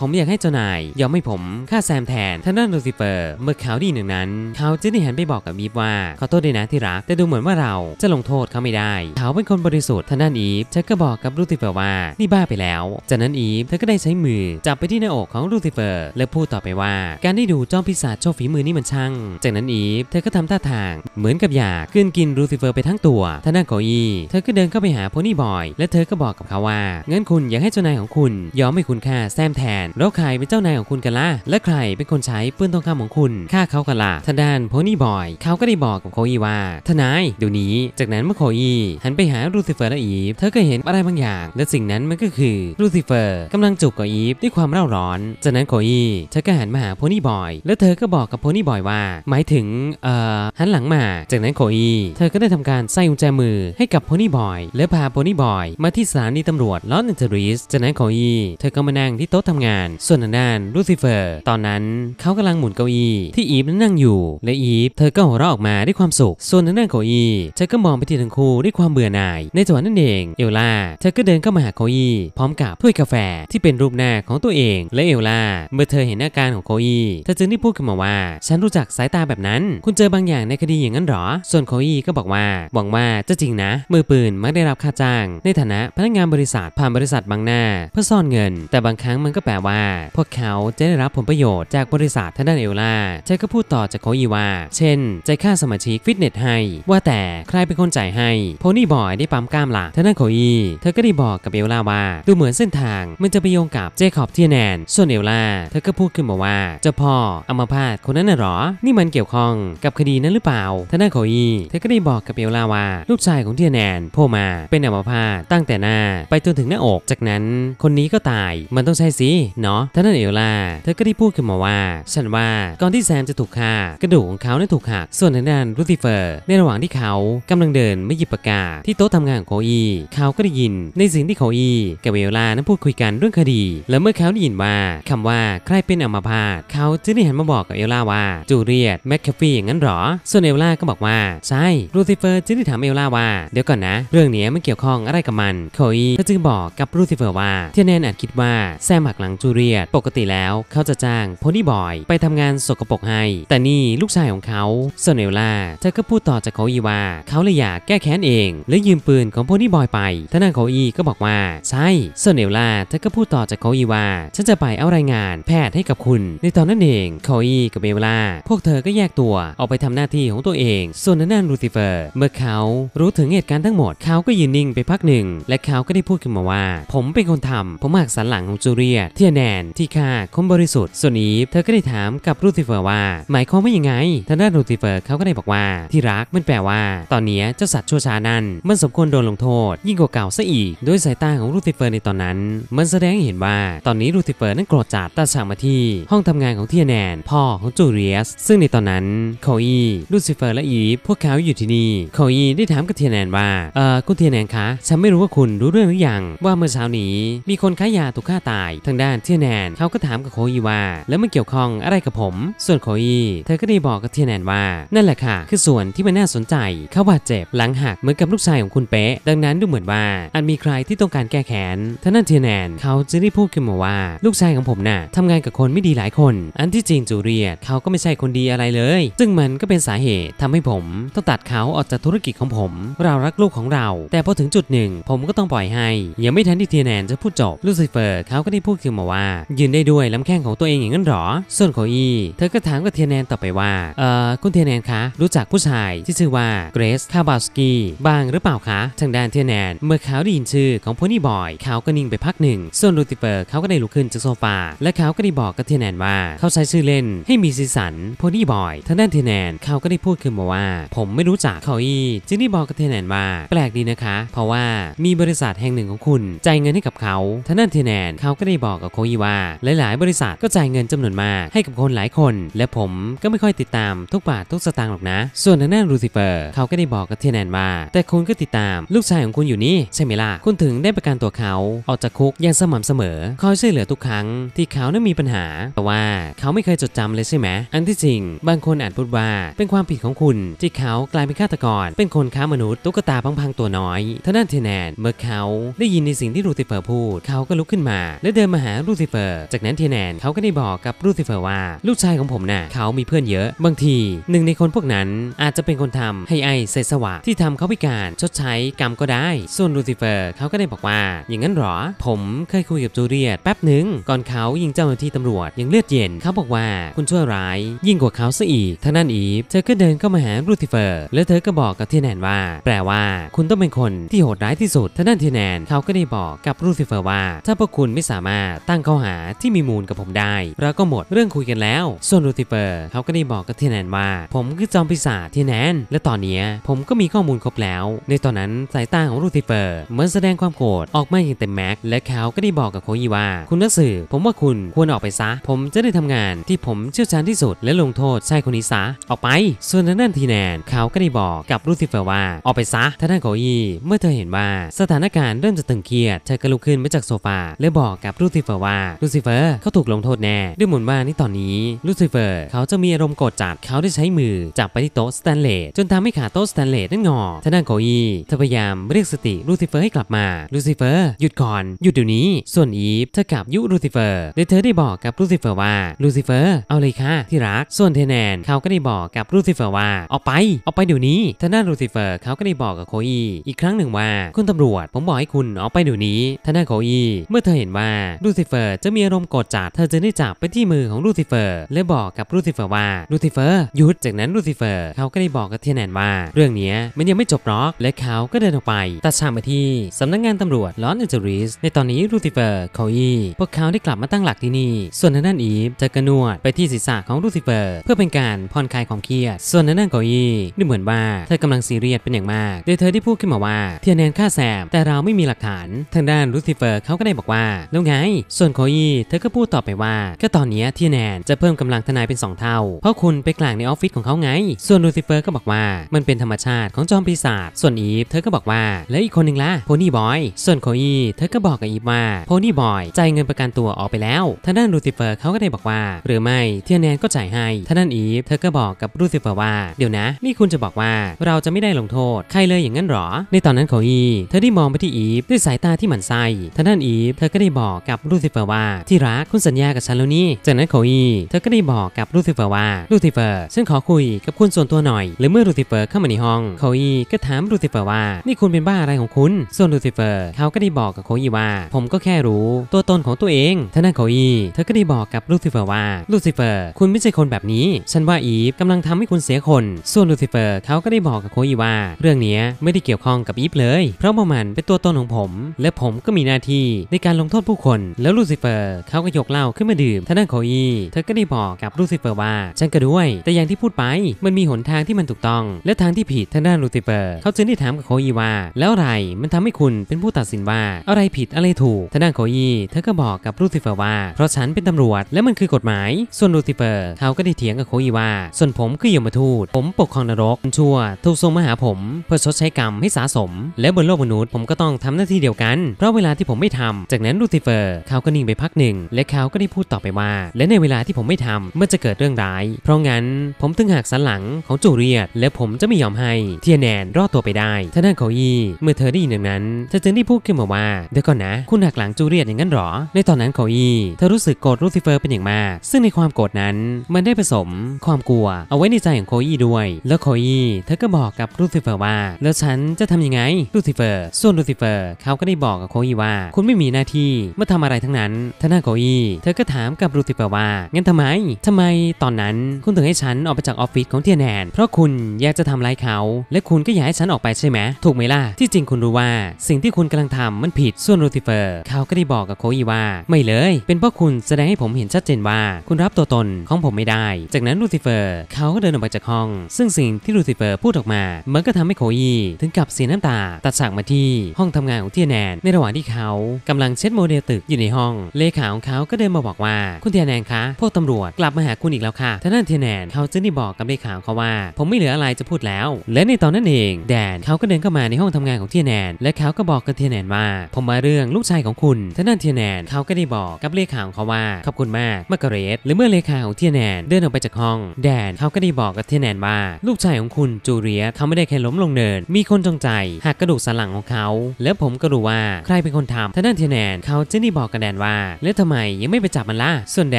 ผมอยากให้เจ้านายยอมให้ผมฆ่าแซมแทน ทางด้านลูซิเฟอร์ เมื่อเขาดีหนึ่งนั้น เขาจึงได้หันไปบอกกับบอีฟว่า ขอโทษด้วยนะที่รัก แต่ดูเหมือนว่าเราจะลงโทษเขาไม่ได้ เขาเป็นคนบริสุทธิ์ท่านั้นอีฟเธอก็บอกกับลูติเฟอร์ว่านี่บ้าไปแล้วจากนั้นอีฟเธอก็ได้ใช้มือจับไปที่หน้าอกของลูติเฟอร์และพูดต่อไปว่า การได้ดูจ้องพิศาจโชว์ฝีมือนี่มันช่างจากนั้นอีฟเธอก็ทำท่าทางเหมือนกับอยากขึ้นกินลูติเฟอร์ไปทั้งตัวท่านั้านของอีเธอก็เดินเข้าไปหาโพนี่บอยและเธอก็บอกกับเขาว่างั้นคุณอยากให้เจ้านายของคุณยอมให้คุณค่าแซมแทนแล้วใครเป็นเจ้านายของคุณกันล่ะและใครเป็นคนใช้ปืนทองคำของคุณฆ่าเขากันล่ะทานด้านโพนี่บอยเขาก็ได้บอกกับโคอีว่า ทนายเดี๋ยวนี้ จากนั้นเมื่อโคอีหันไปหาลูซิเฟอร์และอีฟ เธอก็เห็นอะไรบางอย่าง และสิ่งนั้นมันก็คือลูซิเฟอร์กำลังจูบกับอีฟด้วยความเร่าร้อนจากนั้นโคอีเธอก็หันมาหาโพนี่บอย และเธอก็บอกกับโพนี่บอยว่า หมายถึงเอ่อหันหลังมา จากนั้นโคอีเธอก็ได้ทำการใส่กุญแจมือให้กับโพนี่บอยและพาโพนี่บอย มาที่สถานีตำรวจลอสแอนเจลิสจากนั้นโคอีเธอก็มานั่งที่โต๊ะทำงาน ส่วนนานลูซิเฟอร์ ตอนนั้นเขากำลังหมุนเก้าอี้ที่อีฟนั่งอยู่ และอีฟเธอก็หัววเราะออกมาด้วยความสุข ส่วนทางด้านโคอีเธอ ก็มองไปที่ทั้งคู่ด้วยความเบื่อหน่าย ในจังหวะนั้นเองเอลล่าเธอ ก็เดินเข้ามาหาโคอีพร้อมกับถ้วยกาแฟที่เป็นรูปหน้าของตัวเอง และเอลล่าเมื่อเธอเห็นอาการของโคอีเธอจึงได้พูดขึ้นมาว่า ฉันรู้จักสายตาแบบนั้น คุณเจอบางอย่างในคดีอย่างนั้นหรอ ส่วนโคอีก็บอกว่าหวังว่าจะจริงนะมือปืนมักได้รับค่าจ้าง ในฐานะพนักงานบริษัทผ่านบริษัทบางหน้าเพื่อซ่อนเงิน แต่บางครั้งมันก็แปลว่า พวกเขาจะได้รับผลประโยชน์จากบริษัททางด้านเอลล่าเธอ ก็พูดต่อจากโคอีว่า เช่นจ่ายค่าสมาชิกฟิตเนสให้ว่าแต่ใครเป็นคนจ่ายให้ โพนี่บอยได้ปั๊มกล้ามหลักเธอนั่งขาอี เธอก็ได้บอกกับเอลล่าว่าดูเหมือนเส้นทางมันจะไปโยงกับเจคอบเทียแนน ส่วนเอลล่า เธอก็พูดขึ้นมาว่าเจ้าพ่ออัมพาตคนนั้นน่ะหรอ นี่มันเกี่ยวข้องกับคดีนั้นหรือเปล่าเธอนั่งขาอีเธอก็ได้บอกกับเอลล่าว่าลูกชายของเทียแนนโผล่มาเป็นอัมพาตตั้งแต่หน้า ไปจนถึงหน้าอกจากนั้นคนนี้ก็ตาย มันต้องใช่สิเนาะท่านั่นเอลล่าเธอก็ได้พูดขึ้นมาว่า ฉันว่าก่อนที่แซมจะถูกฆ่ากระดูกของเขาเนี่ยถูกหักส่วนทางด้านลูซิเฟอร์ในระหว่างที่เขากำลังเดินไม่หยิบปากกาที่โต๊ะทำงานของโคอี เขาก็ได้ยินในสิ่งที่โคอีกับเวลานั้นพูดคุยกันเรื่องคดี และเมื่อเขาได้ยินว่าคำว่าใครเป็นอัมพาตเขาจึงได้หันมาบอกกับเอลล่าว่าจูเลียตแมคคาฟี่อย่างนั้นหรอ ส่วนเอลล่าก็บอกว่า ใช่ลูซิเฟอร์จึงได้ถามเอลล่าว่า เดี๋ยวก่อนนะ เรื่องนี้มันเกี่ยวข้องอะไรกับมันโคอีก็จึงบอกกับลูซิเฟอร์ว่าเทแนนอาจคิดว่าแซมหักหลังจูเลียตปกติแล้ว เขาจะจ้างโพนี่บอย ไปทำงานสกปรกให้ แต่นี่ลูกชายของเขาโซเนลล่าเธอก็พูดต่อจากโคอีว่าเขาเลยอยากแก้แค้นเอง และยืมปืนของพวกนี่บอยไป ท่านาโคอีก็บอกว่า ใช่โซเนลล่าเธอก็พูดต่อจากโคอีว่าฉันจะไปเอารายงานแพทย์ให้กับคุณในตอนนั้นเองโคอีกับเบลล่าพวกเธอก็แยกตัว ออกไปทำหน้าที่ของตัวเอง ส่วนนั่นลูซิเฟอร์ เมื่อเขารู้ถึงเหตุการณ์ทั้งหมดเขาก็ยืนนิ่งไปพักหนึ่งและเขาก็ได้พูดขึ้นมาว่า ผมเป็นคนทำผมหักสันหลังของจูเลียเทียแนนที่ฆ่าคนบริสุทธิ์ส่วนนี้เธอก็ได้ถามกับลูซิเฟอร์ว่าหมายความว่ายังไงท่านาลูซิเฟอร์เขาก็ได้บอกว่าที่รักมันแปลว่า ตอนนี้เจ้าสัตว์ชั่วช้านั้น มันสมควรโดนลงโทษ ยิ่งกว่าเก่าซะอีกด้วยสายตาของลูติเฟอร์ในตอนนั้น มันแสดงให้เห็นว่าตอนนี้ลูติเฟอร์นั้นโกรธจัดตาสฉางมาที่ ห้องทำงานของเทียแนน พ่อของจูเลียส ซึ่งในตอนนั้นโคอีลูติเฟอร์และอีพวกเขาอยู่ที่นี่โคอีได้ถามกับเทียแนนว่าเออคุณเทียแนนคะฉันไม่รู้ว่าคุณรู้เรื่องหรือยังว่าเมื่อเช้านี้มีคนค้ายาถูกฆ่าตาย ทางด้านเทียแนนเขาก็ถามกับโคอีว่า แล้วมันเกี่ยวข้องอะไรกับผม ส่วนโคอีเธอก็ได้บอกกับเทียแนนว่านั่นแหละค่ะ คือส่วนที่มันน่าสนใจเขาบาดเจ็บหลังหักเหมือนกับลูกชายของคุณเป๊ะดังนั้นดูเหมือนว่าอาจมีใครที่ต้องการแก้แค้นท่านั่นเทียนแนนเขาจะได้พูดขึ้นมาว่า ลูกชายของผมน่ะทำงานกับคนไม่ดีหลายคน อันที่จริงจูเรียตเขาก็ไม่ใช่คนดีอะไรเลย ซึ่งมันก็เป็นสาเหตุทำให้ผมต้องตัดเขาออกจากธุรกิจของผม เรารักลูกของเรา แต่พอถึงจุดหนึ่ง ผมก็ต้องปล่อยให้ยังไม่ทันที่เทียนแนนจะพูดจบลูซิเฟอร์เขาก็ได้พูดขึ้นมาว่า ยืนได้ด้วยลำแข้งของตัวเองอย่างนั้นหรอส่วนโคอีเธอก็ถามกับเทียแนนต่อไปว่าเออคุณเทียยแนนคะรู้จักผู้ชายที่ชื่อว่าเกรซคาบาสกี้บ้างหรือเปล่าคะทางด้านเทียแนนเมื่อเขาได้ยินชื่อของพนี่บอยเขาก็นิ่งไปพักหนึ่งส่วนลูติเฟอร์เขาก็ได้ลุกขึ้นจากโซฟาและเขาก็ได้บอกกับเทียแนนว่า เขาใช้ชื่อเล่นให้มีสีสันพนี่บอยทางด้านเทียแนนเขาก็ได้พูดขึ้นมาว่า ผมไม่รู้จักเขาอีจึงได้บอกกับเทียแนนว่า แปลกดีนะคะ เพราะว่ามีบริษัทแห่งหนึ่งของคุณจ่ายเงินให้กับเขาทางด้านเทียแนนเขาก็ได้บอกกับโคอีว่า หลายๆ บริษัทก็จ่ายเงินจำนวนมากให้กับคนหลายคนและผมก็ไม่ค่อยติดตามทุกบาทุกสตางค์หรอกนะ ส่วนทางด้านรูซิเฟอร์เขาก็ได้บอกกับเทนแนนว่าแต่คุณก็ติดตามลูกชายของคุณอยู่นี่ใช่ไหมล่ะคุณถึงได้ประกันตัวเขาออกจากคุกอย่างสม่ำเสมอ คอยช่วยเหลือทุกครั้งที่เขานั้นมีปัญหา แต่ว่าเขาไม่เคยจดจำเลยใช่ไหมอันที่จริง บางคนอาจพูดว่าเป็นความผิดของคุณที่เขากลายเป็นฆาตกร เป็นคนค้ามนุษย์ตุ๊กตาพังๆตัวน้อยทางด้านเทนแนนเมื่อเขาได้ยินในสิ่งที่รูซิเฟอร์พูด เขาก็ลุกขึ้นมา และเดินมาหารูซิเฟอร์ จากนั้นเทนแนนเขาก็ได้บอกกับรูซิเฟอร์ว่าลูกชายของผมนะ่ะเขามีเพื่อนเยอะบางทีหนึ่งงในคนพวกนั้นอาจจะเป็นคนทำให้ไอเซสวะ ที่ทำเขาพิการชดใช้กรรมก็ได้ ส่วนลูซิเฟอร์เขาก็ได้บอกว่า อย่างนั้นหรอ ผมเคยคุยกับจูเลียตแป๊บหนึ่ง ก่อนเขายิงเจ้าหน้าที่ตำรวจ ยังเลือดเย็นเขาบอกว่าคุณชั่วร้าย ยิ่งกว่าเขาซะอีกท่านั่นอีฟเธอก็เดินเข้ามาหาลูซิเฟอร์แล้วเธอก็บอกกับเทแนนว่า แปลว่าคุณต้องเป็นคนที่โหดร้ายที่สุดท่านั่นเทแนนเขาก็ได้บอกกับลูซิเฟอร์ว่าถ้าพวกคุณไม่สามารถตั้งข้อหาที่มีมูลกับผมได้ เราก็หมดเรื่องคุยกันแล้ว ส่วนลูซิเฟอร์เขาก็ได้บอกกับเทแนนว่าผมคือจอมปีศาจที่แนนและตอนนี้ ผมก็มีข้อมูลครบแล้ว ในตอนนั้นสายตาของลูซิเฟอร์เหมือนแสดงความโกรธ ออกมาอย่างเต็มแม็กและเขาก็ได้บอกกับโคยีว่าคุณนักสืบผมว่าคุณควรออกไปซะ ผมจะได้ทำงานที่ผมเชี่ยวชาญที่สุดและลงโทษชายคนนี้ซะออกไป ส่วนทางด้านทีแนนเขาก็ได้บอกกับลูซิเฟอร์ว่าออกไปซะทางด้านโคยีเมื่อเธอเห็นว่าสถานการณ์เริ่มจะตึงเครียดเธอก็ลุกขึ้นมาจากโซฟาและบอกกับลูซิเฟอร์ว่าลูซิเฟอร์เขาถูกลงโทษแน่ด้วยหมุนว่านี่ตอนนี้ลูซิเฟอร์เขาจะมีอารมณ์โกรธจัดเขาได้ใช้มืือจับไปที่โต๊ะสแตนเลสจนทำให้ขาโต๊ะสแตนเลสนั้นงอทนานโกอีเธอพยายามเรียกสติลูซิเฟอร์ให้กลับมา ลูซิเฟอร์หยุดก่อนหยุดเดี๋ยวนี้ ส่วนอีฟเธอกลับยุลูซิเฟอร์โดยเธอได้บอกกับลูซิเฟอร์ว่าลูซิเฟอร์เอาเลยค่ะที่รัก ส่วนเทแนนเขาก็ได้บอกกับลูซิเฟอร์ว่าออกไป ออกไปเดี๋ยวนี้ ทนานลูซิเฟอร์เขาก็ได้บอกกับโคอี อีกครั้งหนึ่งว่าคุณตำรวจ ผมบอกให้คุณออกไปเดี๋ยวนี้ ทนานโคอี เมื่อเธอเห็นว่าลูซิเฟอร์ จะมีอารมณ์โกรธจัดเธอจึงได้จับไปที่มือของลูซิเฟอร์ และบอกกับลูซิเฟอร์ว่าลูซิเฟอร์หยุดจากากนั้นลูซิเฟอร์เขาก็ได้บอกกับเทียนแอนว่า เรื่องนี้มันยังไม่จบหรอก และเขาก็เดินออกไปตัดฉากไปที่ สำนักงานตำรวจลอสแอนเจลิสในตอนนี้ลูซิเฟอร์เขาอีพวกเขาได้กลับมาตั้งหลักที่นี่ ส่วนนั่นอีฟจะกระนวดไปที่ศีรษะของลูซิเฟอร์เพื่อเป็นการผ่อนคลายความเครียดส่วนนั่นเขาอีดูเหมือนว่า เธอกำลังซีเรียสเป็นอย่างมากโดยเธอได้พูดขึ้นมาว่าเทียนแอนฆ่าแซมแต่เราไม่มีหลักฐาน ทางด้านลูซิเฟอร์เขาก็ได้บอกว่าแล้วไง ส่วนขคอีเธอก็พูดต่อไปว่าก็ตอนนี้เทียนแอนจะเพิ่มกำลังทนายเป็น2เท่าเพราะคุณไปกลางในออฟฟิศของของเขาไง ส่วนลูซิเฟอร์ก็บอกว่า มันเป็นธรรมชาติของจอมปีศาจ ส่วนอีฟ เธอก็บอกว่า แล้วอีกคนหนึ่งล่ะโพนี่บอยส่วนโคอีเธอก็บอกกับอีฟว่าโพนี่บอยจ่ายเงินประกันตัวออกไปแล้ว ท่านั้นลูซิเฟอร์เขาก็ได้บอกว่า หรือไม่เทียนแนนก็จ่ายให้ ท่านั้นอีฟเธอก็บอกกับลูซิเฟอร์ว่า เดี๋ยวนะ นี่คุณจะบอกว่าเราจะไม่ได้ลงโทษ ใครเลยอย่างนั้นหรอ ในตอนนั้นโคอีเธอได้มองไปที่อีฟด้วยสายตาที่หมันไส้ทานั้นอีฟเธอก็ได้บอกกับลูซิเฟอร์ว่าที่รักคุณสัญญากับฉันแล้วนี่จากนั้นโคอี เธอก็ได้บอกกับลูซิเฟอร์ว่าลูซิเฟอร์ฉันขอคุยกับคุณส่วนตัวหน่อยหรือเมื่อรูติเฟอร์เข้ามาในห้องโคอีก็ถามรูติเฟอร์ว่านี่คุณเป็นบ้าอะไรของคุณ ส่วนรูติเฟอร์เขาก็ได้บอกกับโคอีว่า ผมก็แค่รู้ ตัวตนของตัวเองท่านั้นโคอี เธอก็ได้บอกกับรูติเฟอร์ว่ารูติเฟอร์คุณไม่ใช่คนแบบนี้ ฉันว่าอีฟกำลังทำให้คุณเสียคน ส่วนรูติเฟอร์เขาก็ได้บอกกับโคอีว่า เรื่องนี้ไม่ได้เกี่ยวข้องกับอีฟเลย เพราะมันเป็นตัวตนของผม และผมก็มีหน้าที่ในการลงโทษผู้คน แล้วรูติเฟอร์เขาก็ยกเหล้าขึ้นมาดื่มท่านั้นโคอีเธอก็ได้บอกกับรูติเฟอร์ว่า ฉันก็ด้วย แต่อย่างที่พูดไปมันมีหนทางที่มันถูกต้อง และทางที่ผิดทางด้านลูติเฟอร์ เขาจึงได้ถามกับโคอีว่าแล้วอะไรมันทำให้คุณเป็นผู้ตัดสินว่า อะไรผิดอะไรถูกทางด้านโคอีเธอก็บอกกับลูติเฟอร์ว่า เพราะฉันเป็นตำรวจและมันคือกฎหมาย ส่วนลูติเฟอร์เขาก็ได้เถียงกับโคอีว่าส่วนผมคือยมทูตผมปกครองนรกชั่วถูกส่งมาหาผมเพื่อชดใช้กรรมให้สาสม และบนโลกมนุษย์ผมก็ต้องทำหน้าที่เดียวกันเพราะเวลาที่ผมไม่ทำ จากนั้นลูติเฟอร์เขาก็นิ่งไปพักหนึ่งและเขาก็ได้พูดต่อไปว่า และในเวลาที่ผมไม่ทำมันจะเกิดเรื่องร้าย เพราะงั้นผมตึ่งหากสันหลังของจูเรียตและผมจะไม่ยอมให้เทียแนนรอดตัวไปได้ทานั่านเขาอีเมื่อเธอได้ยินดังนั้นเธอจึงได้พูดขึ้นมาว่าเดี๋ยวก่อนนะ คุณหักหลังจูเรียตอย่างนั้นหรอ ในตอนนั้นเขาอีเธอรู้สึกโกรธลูซิเฟอร์เป็นอย่างมาก ซึ่งในความโกรธนั้นมันได้ผสม ความกลัวเอาไว้ในใจของโคอี้ด้วย แล้วโคอี้เธอก็บอกกับลูซิเฟอร์ว่าแล้วฉันจะทํำยังไงลูซิเฟอร์ส่วนลูซิเฟอร์เขาก็ได้บอกกับโคอี้ว่า คุณไม่มีหน้าที่มาทำอะไรทั้งนั้นท่าน้าโคอี้เธอก็ถามกับลูซิเฟอร์ว่างั้นทำไม ทำไมตอนนั้นคุณถึงให้ฉันออกไปจากากออฟฟิศของเทียแอนเพราะคุณอยากจะทำร้ายเขา และคุณก็อยากให้ฉันออกไปใช่ไหม ถูกไหมล่ะ ที่จริงคุณรู้ว่า สิ่งที่คุณกำลังทำมันผิด ส่วนโูติเฟอร์ เขาก็ได้บอกกับโคอีว่า ไม่เลย เป็นเพราะคุณแสดงให้ผมเห็นชัดเจนว่า คุณรับตัวตนของผมไม่ได้ จากนั้นโูติเฟอร์เขาก็เดินออกไปจากห้อง ซึ่งสิ่งที่โูติเฟอร์พูดออกมา มันก็ทำให้โคอี ถึงกับเสียน้ำตา ตัดฉากมาที่ห้องทำงานของเทียแอนในระหว่างที่เขากำลังเช็ดโมเดลตึกอยู่ในห้อง เลขาของเขาก็เดินมาบอกว่า คุณเทียแอนคะ พวกตำรวจกลับมาหาคุณอีกแล้วค่ะท่านันเทียแอนเขาจึงได้บอกอกกับเลขาเขาว่า ผมไม่เหลืออะไรจะพูดแล้ว และในตอนนั้นเอง แดนเขาก็เดินเข้ามาในห้องทำงานของเทียแนนและเขาก็บอกกับเทียแนนว่า ผมมาเรื่องลูกชายของคุณท่านั่นเทียแนนเขาก็ได้บอกกับเลขาของเขาว่าขอบคุณมากมาเกเรตหรือเมื่อเลขาของเทียแนนเดินออกไปจากห้อง แดนเขาก็ได้บอกกับเทียแนนว่า ลูกชายของคุณจูเลียเขาไม่ได้แค่ล้มลงเนินมีคนจงใจหักกระดูกสันหลังของเขา แล้วผมก็รู้ว่าใครเป็นคนทำท่านั่นเทียแนนเขาจึงได้บอกกับแดนว่าแล้วทำไมยังไม่ไปจับมันล่ะส่วนแด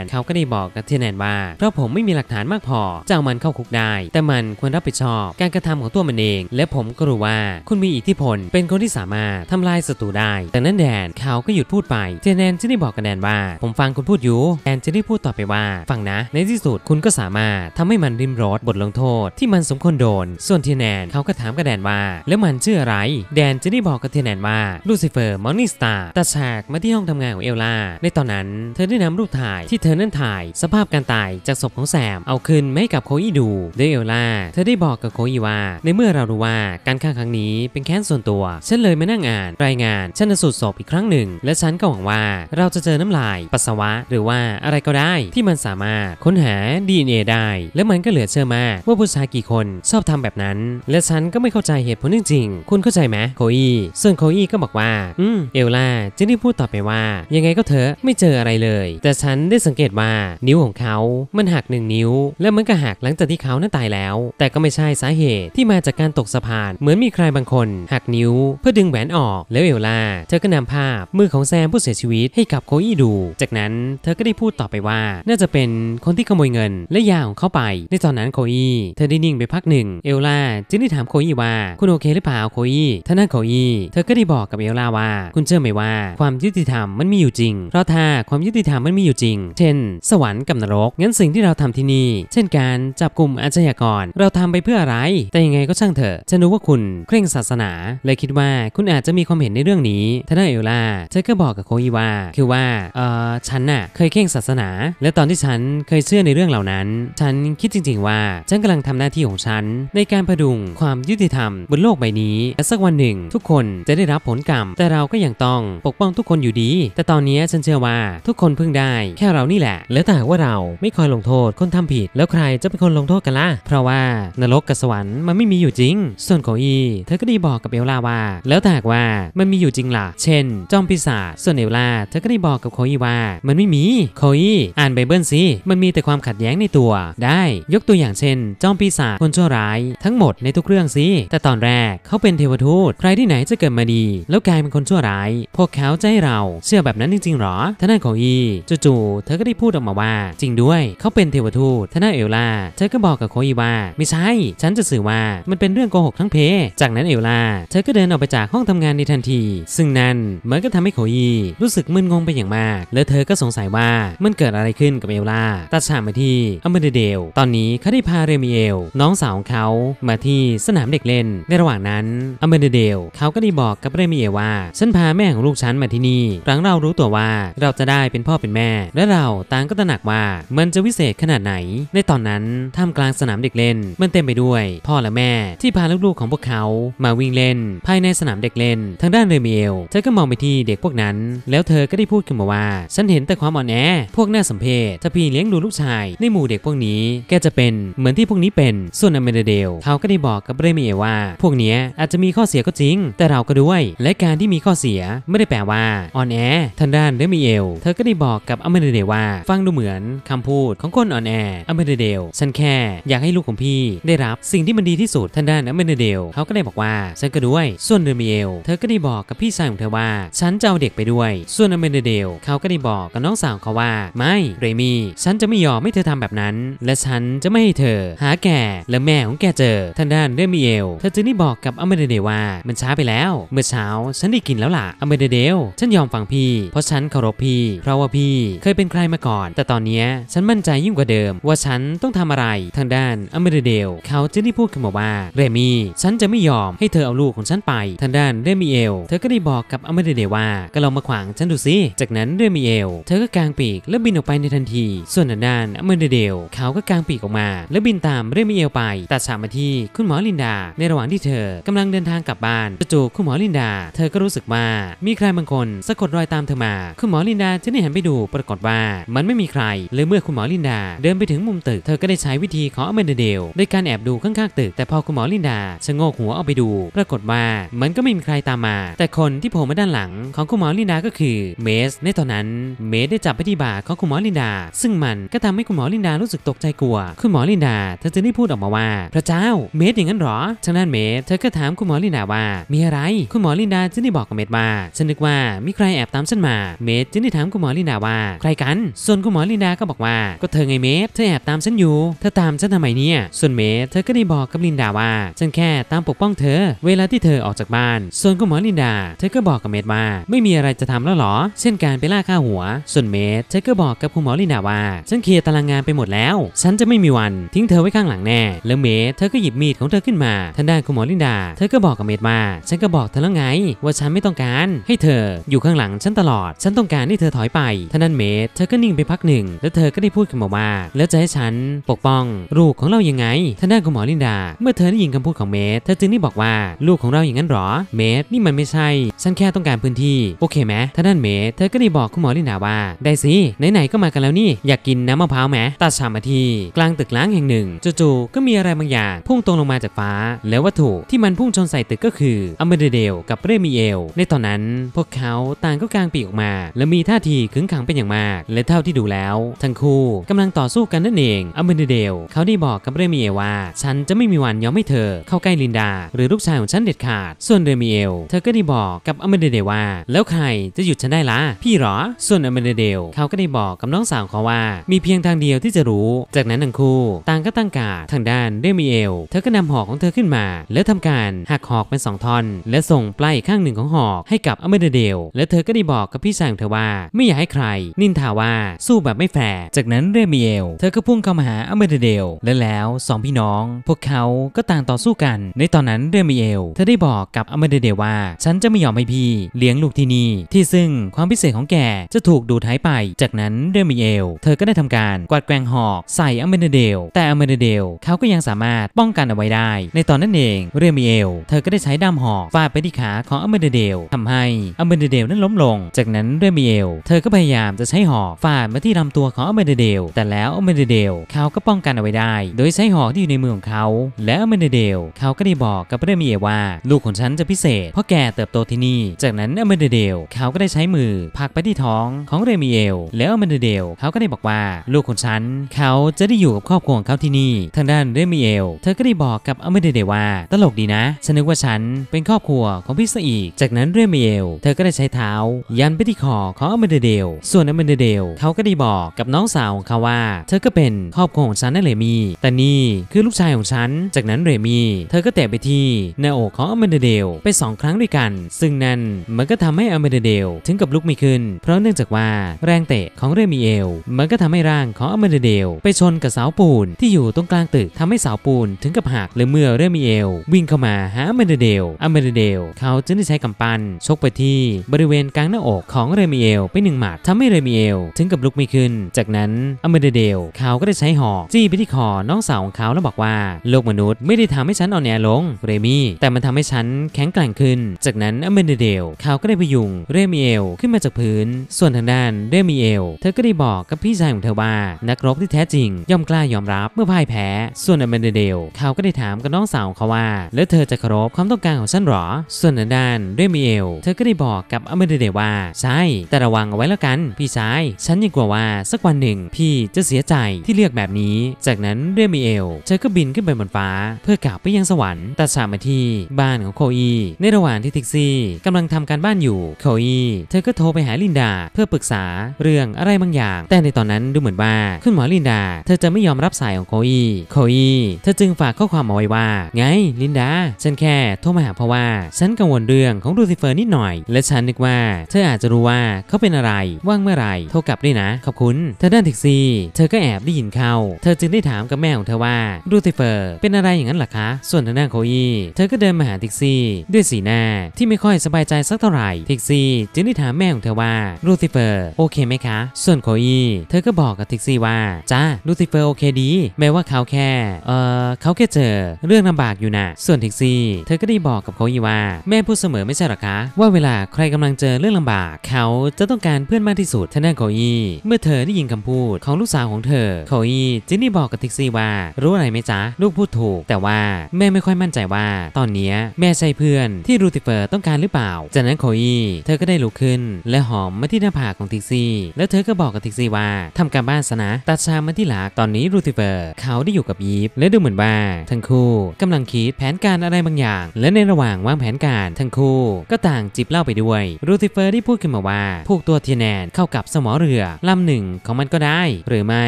นเขาก็ได้บอกกับเทียแนนว่า เพราะผมไม่มีหลักฐานมากพอจะเอามันเข้าคุกได้ แต่มันควรรับผิดชอบการกระทำของตัวมันเอง และผมก็รู้ว่าคุณมีอิทธิพล เป็นคนที่สามารถทำลายศัตรูได้แต่นั้นแดนเขาก็หยุดพูดไป เจแนนจะได้บอกกับแดนว่า ผมฟังคุณพูดอยู่แดนจะได้พูดต่อไปว่าฟังนะ ในที่สุดคุณก็สามารถทำให้มันริมรถบทลงโทษที่มันสมควรโดน ส่วนเทแนนเขาก็ถามกับแดนว่า แล้วมันชื่ออะไร แดนจะได้บอกกับเทแนนว่าลูซิเฟอร์มอนิสตาตาชฉากมาที่ห้องทำงานของเอลล่าในตอนนั้นเธอได้นำรูปถ่าย ที่เธอนั้นถ่ายสภาพการตายจากศพของแซมเอาขึ้นไม่ให้กับคอิดูเดอลล่า เธอได้บอกกับโคอีว่าในเมื่อเรารู้ว่าการฆ่าครั้งนี้เป็นแค้นส่วนตัว ฉันเลยมานั่งอ่าน รายงานชันสูตรศพอีกครั้งหนึ่ง และฉันก็หวังว่าเราจะเจอน้ำลายปัสสาวะหรือว่าอะไรก็ได้ที่มันสามารถค้นหา DNA ได้ และมันก็เหลือเชื่อมากว่าผู้ชายกี่คนชอบทำแบบนั้นและฉันก็ไม่เข้าใจเหตุผลจริงๆคุณเข้าใจไหมโคอีส่วนโคอีก็บอกว่าอืมเอลล่าจึงได้พูดต่อไปว่า ยังไงก็เถอะไม่เจออะไรเลย แต่ฉันได้สังเกตว่านิ้วของเขา มันหักหนึ่งนิ้ว และมันก็หักหลังจากที่เขานั้นตายแล้ว แต่ก็ไม่ใช่สาเหตุที่มาจากการตกสะพาน เหมือนมีใครบางคนหักนิ้วเพื่อดึงแหวนออก แล้วเอลล่าเธอก็นำภาพ มือของแซมผู้เสียชีวิตให้กับโคอี้ดู จากนั้นเธอก็ได้พูดต่อไปว่า น่าจะเป็นคนที่ขโมยเงินและยาของเข้าไป ในตอนนั้นโคอี้เธอได้นิ่งไปพักหนึ่ง เอลล่าจึงได้ถามโคอี้ว่า คุณโอเคหรือเปล่าโคอี้ท่านั่งโคอี้เธอก็ได้บอกกับเอลล่าว่า คุณเชื่อไหมว่าความยุติธรรมมันมีอยู่จริง เพราะถ้าความยุติธรรมมันมีอยู่จริง เช่น สวรรค์กับนรก งั้นสิ่งที่เราทำที่นี่ เช่นการ้นจับกลุ่มอาชญากร เราทำไปเพื่ออะไร แต่ยังไงก็ช่างเถอะฉันรู้ว่าคุณเคร่งศาสนาเลยคิดว่าคุณอาจจะมีความเห็นในเรื่องนี้ทนายเอลล่าเธอก็บอกกับโคอีว่าคือว่าเออฉันน่ะเคย เคร่งศาสนา และตอนที่ฉันเคยเชื่อในเรื่องเหล่านั้น ฉันคิดจริงๆว่า ฉันกำลังทำหน้าที่ของฉัน ในการประดุงความยุติธรรมบนโลกใบนี้และสักวันหนึ่ง ทุกคนจะได้รับผลกรรมแต่เราก็ยังต้องปกป้องทุกคนอยู่ดี แต่ตอนนี้ฉันเชื่อว่าทุกคนพึ่งได้แค่เรานี่แหละ และแ้่หากว่าเราไม่คอยลงโทษคนทำผิดแล้วใครจะเป็นคนลงโทษกันล่ะ เพราะว่านรกกับสวรรค์มันไม่มีอยู่จริง ส่วนของอี เธอก็ได้บอกกับเอลล่าว่า แล้วถ้าหากว่ามันมีอยู่จริงล่ะ เช่น จอมปีศาจส่วนเอลล่าเธอก็ได้บอกกับโคอีว่า มันไม่มี โคอีอ่านไบเบิลสิ มันมีแต่ความขัดแย้งในตัว ได้ ยกตัวอย่างเช่น จอมปีศาจคนชั่วร้าย ทั้งหมดในทุกเรื่องสิ แต่ตอนแรกเขาเป็นเทวทูต ใครที่ไหนจะเกิดมาดี แล้วกลายเป็นคนชั่วร้าย พวกเขาจะให้เรา เชื่อแบบนั้นจริงๆหรอท่านนายของอีจู่ๆเธอก็ได้พูดออกมาว่า จริงด้วย เขาเป็นเทวทูตท่านนายเอลล่าเธอก็บอกกับโคอิวาไม่ใช่ฉันจะสื่อว่ามันเป็นเรื่องโกหกทั้งเพจากนั้นเอลล่าเธอก็เดินออกไปจากห้องทำงานในทันที ซึ่งนั่นมันก็ทำให้โคอีรู้สึกมึนงงไปอย่างมาก และเธอก็สงสัยว่ามันเกิดอะไรขึ้นกับเอลล่าตัดฉากมาที่อเมเดเดล ตอนนี้เขาได้พาเรมิเอลน้องสาวของ เขา มาที่สนามเด็กเล่น ในระหว่างนั้นอเมเดเดล เขาก็ได้บอกกับเรมิเอลว่าฉันพาแม่ของลูกฉันมาที่นี่หลังเรารู้ตัวว่าเราจะได้เป็นพ่อเป็นแม่ และเราต่างก็ตระหนักว่ามันจะวิเศษขนาดไหนในตอนนั้นท่ามกลางสนามเด็กเล่น มันเต็มไปด้วย พ่อและแม่ที่พาลูกๆของพวกเขา มาวิ่งเล่น ภายในสนามเด็กเล่น ทางด้านเรเมีลเธอก็มองไปที่เด็กพวกนั้นแล้วเธอก็ได้พูดขึ้นมาว่า ฉันเห็นแต่ความอ่อนแอ พวกน่าสัมเพชถ้าพี่เลี้ยงดูลูกชายในหมู่เด็กพวกนี้ แกจะเป็นเหมือนที่พวกนี้เป็นส่วนอเมเดเดลเขาก็ได้บอกกับเรเมีลว่า พวกนี้อาจจะมีข้อเสียก็จริง แต่เราก็ด้วยและการที่มีข้อเสียไม่ได้แปลว่าอ่อนแอ ทางด้านเรเมีลเธอก็ได้บอกกับอเมเดเดลว่า ฟังดูเหมือนคำพูดของคนอ่อนแออเมเดเดลฉันแค่อยากให้ลูกของพี่ได้รับสิ่งที่มันดีที่สุด ท่านด้านอเมนเดลเขาก็ได้บอกว่าฉันก็ด้วยส่วนเรมิเอลเธอก็ได้บอกกับพี่ชายของเธอว่า ฉันจะเอาเด็กไปด้วย ส่วนอเมนเดลเขาก็ได้บอกกับน้องสาวเขาว่าไม่เรมี่ฉันจะไม่ยอมให้เธอทำแบบนั้น และฉันจะไม่ให้เธอหาแก่และแม่ของแกเจอท่านด้านเรมิเอลเธอจึงได้บอกกับอเมนเดล ว่า มันช้าไปแล้ว เมื่อเช้าฉันได้กินแล้วล่ะอเมนเดล ฉันยอมฟังพี่เพราะฉันเคารพพี่ เพราะว่าพี่เคยเป็นใครมาก่อน แต่ตอนนี้ฉันมั่นใจยิ่งกว่าเดิม ว่าฉันต้องทำำอะไรทางด้าน อเมริเดล เขาจึงได้พูดขึ้นมาว่าเรมี่ฉันจะไม่ยอมให้เธอ เอาลูกของฉันไป ทางด้านเรมิเอลเธอก็ได้บอกกับอเมริเดลว่า ก็ลองมาขวางฉันดูสิจากนั้นเรมิเอลเธอก็กางปีกและบินออกไปในทันที ส่วนทางด้านอเมริเดลเขาก็กางปีกออกมา และบินตามเรมิเอลไปตัดฉากมาที่คุณหมอลินดา ในระหว่างที่เธอ กำลังเดินทางกลับบ้านจู่ๆคุณหมอลินดา เธอก็รู้สึกว่ามีใครบางคนสะกดรอยตามเธอมาคุณหมอลินดาจึงได้หันไปดูปรากฏว่า มันไม่มีใครเลยเมื่อคุณหมอลินดา เดินไปถึงมุมตึกเธอก็ได้ใช้วิธีของอเมนเดลโดยการแอบดูข้างๆตึก แต่พอคุณหมอลินดาชะโงกหัวออกไปดู ปรากฏว่ามันก็ไม่มีใครตามมา แต่คนที่โผล่มาด้านหลังของคุณหมอลินดาก็คือเมส ในตอนนั้นเมสได้จับไปที่บ่าของคุณหมอลินดาซึ่งมันก็ทำให้คุณหมอลินดารู้สึกตกใจกลัวคุณหมอลินดาเธอจึงได้พูดออกมาว่า พระเจ้าเมสอย่างนั้นหรอทางด้านเมสเธอก็ถามคุณหมอลินดาว่ามีอะไร คุณหมอลินดาจึงได้บอกกับเมสว่า ฉันนึกว่ามีใครแอบตามฉันมาเมสจึงได้ถามคุณหมอลินดาว่า ใครกัน ส่วนคุณหมอลินดาก็บอกว่าก็เธอไงเมสเธอแอบตามฉันอยู่เธอตามฉันทำไมเนี่ย ส่วนเมเธอก็ได้บอกกับลินดาว่า ฉันแค่ตามปกป้องเธอ เวลาที่เธอออกจากบ้าน ส่วนคุณหมอลินดา เธอก็บอกกับเมดว่า ไม่มีอะไรจะทำแล้วหรอ เช่นการไปล่าค่าหัว ส่วนเมเธอ ก็บอกกับคุณหมอลินดาว่าฉันเคลียร์ตารางงานไปหมดแล้ว ฉันจะไม่มีวันทิ้งเธอไว้ข้างหลังแน่แล้วเมเธอ ก็หยิบมีดของเธอขึ้นมาทันใด้คุณหมอลินดา เธอ ก็บอกกับเมดว่าฉันก็บอกเธอแล้วไงว่าฉันไม่ต้องการให้เธออยู่ข้างหลังฉันตลอด ฉันต้องการให้เธอถอยไป ทันั้นเมเธอ ก็นิ่งไปพักหนึ่งแล้วเธอก็ได้พูดขึ้นมาว่า แล้วจะให้ฉันปกป้องลูกของเรายังไงท่านด้านคุณหมอลินดา เมื่อเธอได้ยินคำพูดของเมธเธอจึงได้บอกว่า ลูกของเราอย่างนั้นหรอ เมธนี่มันไม่ใช่ฉันแค่ต้องการพื้นที่ โอเคไหมท่านด้านเมธเธอก็ได้บอกคุณหมอลินดาว่าได้สิ ไหนๆก็มากันแล้วนี่ อยากกินน้ำมะพร้าวไหมตัดฉามาทีกลางตึกล้างแห่งหนึ่ง จู่ๆก็มีอะไรบางอย่างพุ่งตรงลงมาจากฟ้า แล้ววัตถุที่มันพุ่งชนใส่ตึกก็คืออเมเดเดลกับเรมิเอล ในตอนนั้นพวกเขาต่างก็กางปีกออกมา และมีท่าทีขึงขังเป็นอย่างมาก และเท่าที่ดูแล้ว ทั้งคู่กำลังต่อสู้กันนั่นเองอเมเดดเดลเขาได้บอกกับเรมิเอลว่า ฉันจะไม่มีวันยอมให้เธอเข้าใกล้ลินดาหรือลูกชายของฉันเด็ดขาดส่วนเรมิเอลเธอก็ได้บอกกับอเมเดเดลว่า แล้วใครจะหยุดฉันได้ล่ะพี่หรอ ส่วนอเมเดเดลเขาก็ได้บอกกับน้องสาวเขาว่า มีเพียงทางเดียวที่จะรู้ จากนั้นทั้งคู่ต่างก็ตั้งการทางด้านเรมิเอลเธอก็นำหอกของเธอขึ้นมา แล้วทำการหักหอกเป็นสองท่อนและส่งปลายข้างหนึ่งของหอกให้กับอเมเดเดล และเธอก็ได้บอกกับพี่ชายของเธอว่าไม่อยากให้ใคร นินทาว่าสู้แบบไม่แฟร์จากนั้นเรมิเอลเธอก็พุ่งเข้ามาหาอเมเดอรเดลและแล้วสองพี่น้อง พวกเขาก็ต่างต่อสู้กันในตอนนั้นเรมิเอล เธอได้บอกกับอเมเดอเดลว่าฉันจะไม่ยอมให้พี่ เลี้ยงลูกที่นี่ที่ซึ่งความพิเศษของแกจะถูกดูดหายไป จากนั้นเรมิเอล เธอก็ได้ทำการกวาดแกงหอกใส่อเมเดอเดลแต่อเมเดอเดลเขาก็ยังสามารถป้องกันเอาไว้ได้ ในตอนนั้นเองเรมิเอลเธอก็ได้ใช้ด้ามหอกฟาดไปที่ขาของอเมเดอเดล ทำให้อเมเดอเดลนั้นล้มลงจากนั้นเรมิเอลเธอก็พยายามจะใช้หอกฟาดมาที่ลำตัวของอเมเดอเดล แต่แล้วอเมเดอเดลเขาก็็ป้องกันเอาไว้ได้ โดยใช้หอกที่อยู่ในมือของเขา แล้วเมนเดล เขาก็ได้บอกกับเรมีเอว่า ลูกของฉันจะพิเศษเพราะแกเติบโตที่นี่ จากนั้นเมนเดล เขาก็ได้ใช้มือผักไปที่ท้องของเรมีเอล แล้วเมนเดล เขาก็ได้บอกว่า ลูกของฉันเขาจะได้อยู่กับครอบครัวของเขาที่นี่ ทางด้านเรมีเอล เธอก็ได้บอกกับเมนเดลว่า ตลกดีนะฉันนึกว่าฉันเป็นครอบครัวของพี่ศษอีก จากนั้นเรมีเอล เธอก็ได้ใช้เท้า ยันไปที่คอของอเมนเดล ส่วนอเมนเดล เขาก็ได้บอกกับน้องสาวของเขาว่า เธอ ก็เป็นครอบครัวของฉันนั่นเลยมี แต่นี่คือลูกชายของฉัน จากนั้นเรมี่เธอก็แตะไปที่หน้าอกของอเมนดเดลไป 2 ครั้งด้วยกัน ซึ่งนั่นมันก็ทำให้อเมนดเดล ถึงกับลุกไม่ขึ้น เพราะเนื่องจากว่าแรงเตะของเรม่เอล มันก็ทำให้ร่างของอเมนดเดล ไปชนกับเสาปูนที่อยู่ตรงกลางตึกทำให้เสาปูนถึงกับหักและเมื่อเรม่เอล วิ่งเข้ามาหาอเมนดเดลอเมนดเดล เขาจึงได้ใช้กาปั้นชกไปที่บริเวณกลางหน้าอกของเรม่เอลไปหนึ่งหมัดทำให้เรม่เอล ถึงกับลุกไม่ขึ้น จากนั้นอเมเดเดลเขาก็ได้ใช้หอกอกจี้ไปที่คอน้องสาวของเขาแล้วบอกว่าโลกมนุษย์ไม่ได้ทำให้ฉันอ่อนแอลงเรมี่แต่มันทำให้ฉันแข็งแกร่งขึ้น จากนั้นอเมนเดลเขาก็ได้พยุงเรมิเอลขึ้นมาจากพื้น ส่วนทางด้านเรมิเอลเธอก็ได้บอกกับพี่ชายของเธอว่านักรบที่แท้จริง ย่อมกล้ายอมรับเมื่อพ่ายแพ้ ส่วนอเมนเดลเขาก็ได้ถามกับน้องสาวของเขาว่า แล้วเธอจะเคารพความต้องการของฉันหรอส่วนทางด้านเรมิเอลเธอก็ได้บอกกับอเมนเดลว่า ใช่แต่ระวังเอาไว้แล้วกันพี่ชายฉันยังกลัวว่า สักวันหนึ่งพี่จะเสียใจที่เลือกแบบนี้ี้จากนั้นเรมิเอลเธอก็บินขึ้นไปบนฟ้า เพื่อกล่าวไปยังสวรรค์ตัดฉากมาที่บ้านของโคอี ในระหว่างที่ทิกซี่กำลังทำการบ้านอยู่โคอี เธอก็โทรไปหาลินดาเพื่อปรึกษาเรื่องอะไรบางอย่าง แต่ในตอนนั้นดูเหมือนว่าคุณหมอลินดา เธอจะไม่ยอมรับสายของโคอี โคอี เธอจึงฝากข้อความเอาไว้ว่า ไง ลินดาฉันแค่ โทรมาหาเพราะว่า ฉันกังวลเรื่องของดูซิเฟอร์นิดหน่อย และฉันนึกว่า เธออาจจะรู้ว่าเขาเป็นอะไรว่างเมื่อไหร่ โทรกลับด้วยนะขอบคุณเธอด้านทิกซี่ เธอก็แอบได้ยินเข้าเธอจึงได้ถามกับแม่ของเธอว่าลูติเฟอร์เป็นอะไรอย่างนั้นหรอคะส่วนทางด้านโคอี เธอก็เดินมาหาทิกซี่ด้วยสีหน้าที่ไม่ค่อยสบายใจสักเท่าไหร่ทิกซี่จึงได้ถามแม่ของเธอว่าลูติเฟอร์โอเคไหมคะส่วนโคอีเธอก็บอกกับทิกซี่ว่าจ้าลูติเฟอร์โอเคดีแม้ว่าเขาแค่เออเขาแค่เจอเรื่องลำบากอยู่นะส่วนทิกซี่เธอก็ได้บอกกับโคอีว่า แม่พูดเสมอไม่ใช่หรอคะว่าเวลาใครกำลังเจอเรื่องลำบากเขาจะต้องการเพื่อนมากที่สุดทางด้านโคอี เมื่อเธอได้ยินคำพูดของลูกสาวของเธอโคอีจินนี่บอกกับทิกซี่ว่ารู้อะไรไหมจ๊ะ ลูกพูดถูก แต่ว่า แม่ไม่ค่อยมั่นใจว่า ตอนนี้แม่ใช่เพื่อนที่รูติเฟอร์ต้องการหรือเปล่า จากนั้นโคอี้เธอก็ได้ลุกขึ้นและหอมมาที่หน้าผากของทิกซี่แล้วเธอก็บอกกับทิกซี่ว่าทำการบ้านซะนะ ตัดชามาที่หลักตอนนี้รูติเฟอร์ เขาได้อยู่กับยีฟและดูเหมือนว่า ทั้งคู่กำลังคิดแผนการอะไรบางอย่าง และในระหว่างวางแผนการทั้งคู่ก็ต่างจิบเหล้าไปด้วยรูติเฟอร์ได้พูดขึ้นมาว่าผูกตัวเทียแนนเข้ากับสมอเรือลำหนึ่งของมันก็ได้ หรือไม่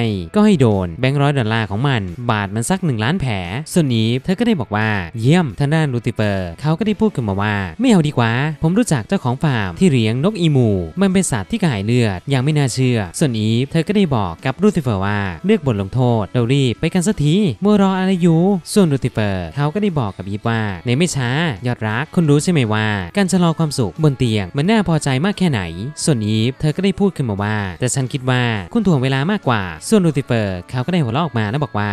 ก็ให้โดนแบงค์ร้อยดอลลาร์ของมัน บาทมันสัก1ล้านแผลส่วนนี้เธอก็ได้บอกว่าเยี่ยมทางด้านลูติเปอร์เขาก็ได้พูดขึ้นมาว่า ไม่เอาดีกว่า ผมรู้จักเจ้าของฟาร์มที่เลี้ยงนกอีมู มันเป็นสัตว์ที่กายเลือดอย่างไม่น่าเชื่อ ส่วนอีฟเธอก็ได้บอกกับลูติเฟอร์ว่า เลือกบทลงโทษเรารีบไปกันสักทีเมื่อรออะไรอยู่ส่วนลูติเฟอร์ เขาก็ได้บอกกับอีฟว่าในไม่ช้ายอดรักคุณรู้ใช่ไหมว่า การชะลอความสุขบนเตียง มันน่าพอใจมากแค่ไหน ส่วนอีฟเธอก็ได้พูดขึ้นมาว่า แต่ฉันคิดว่าคุณถ่วงเวลามากกว่า ส่วนลูติเฟอร์ เขาก็ได้หัวเราะออกมาแล้วบอกว่า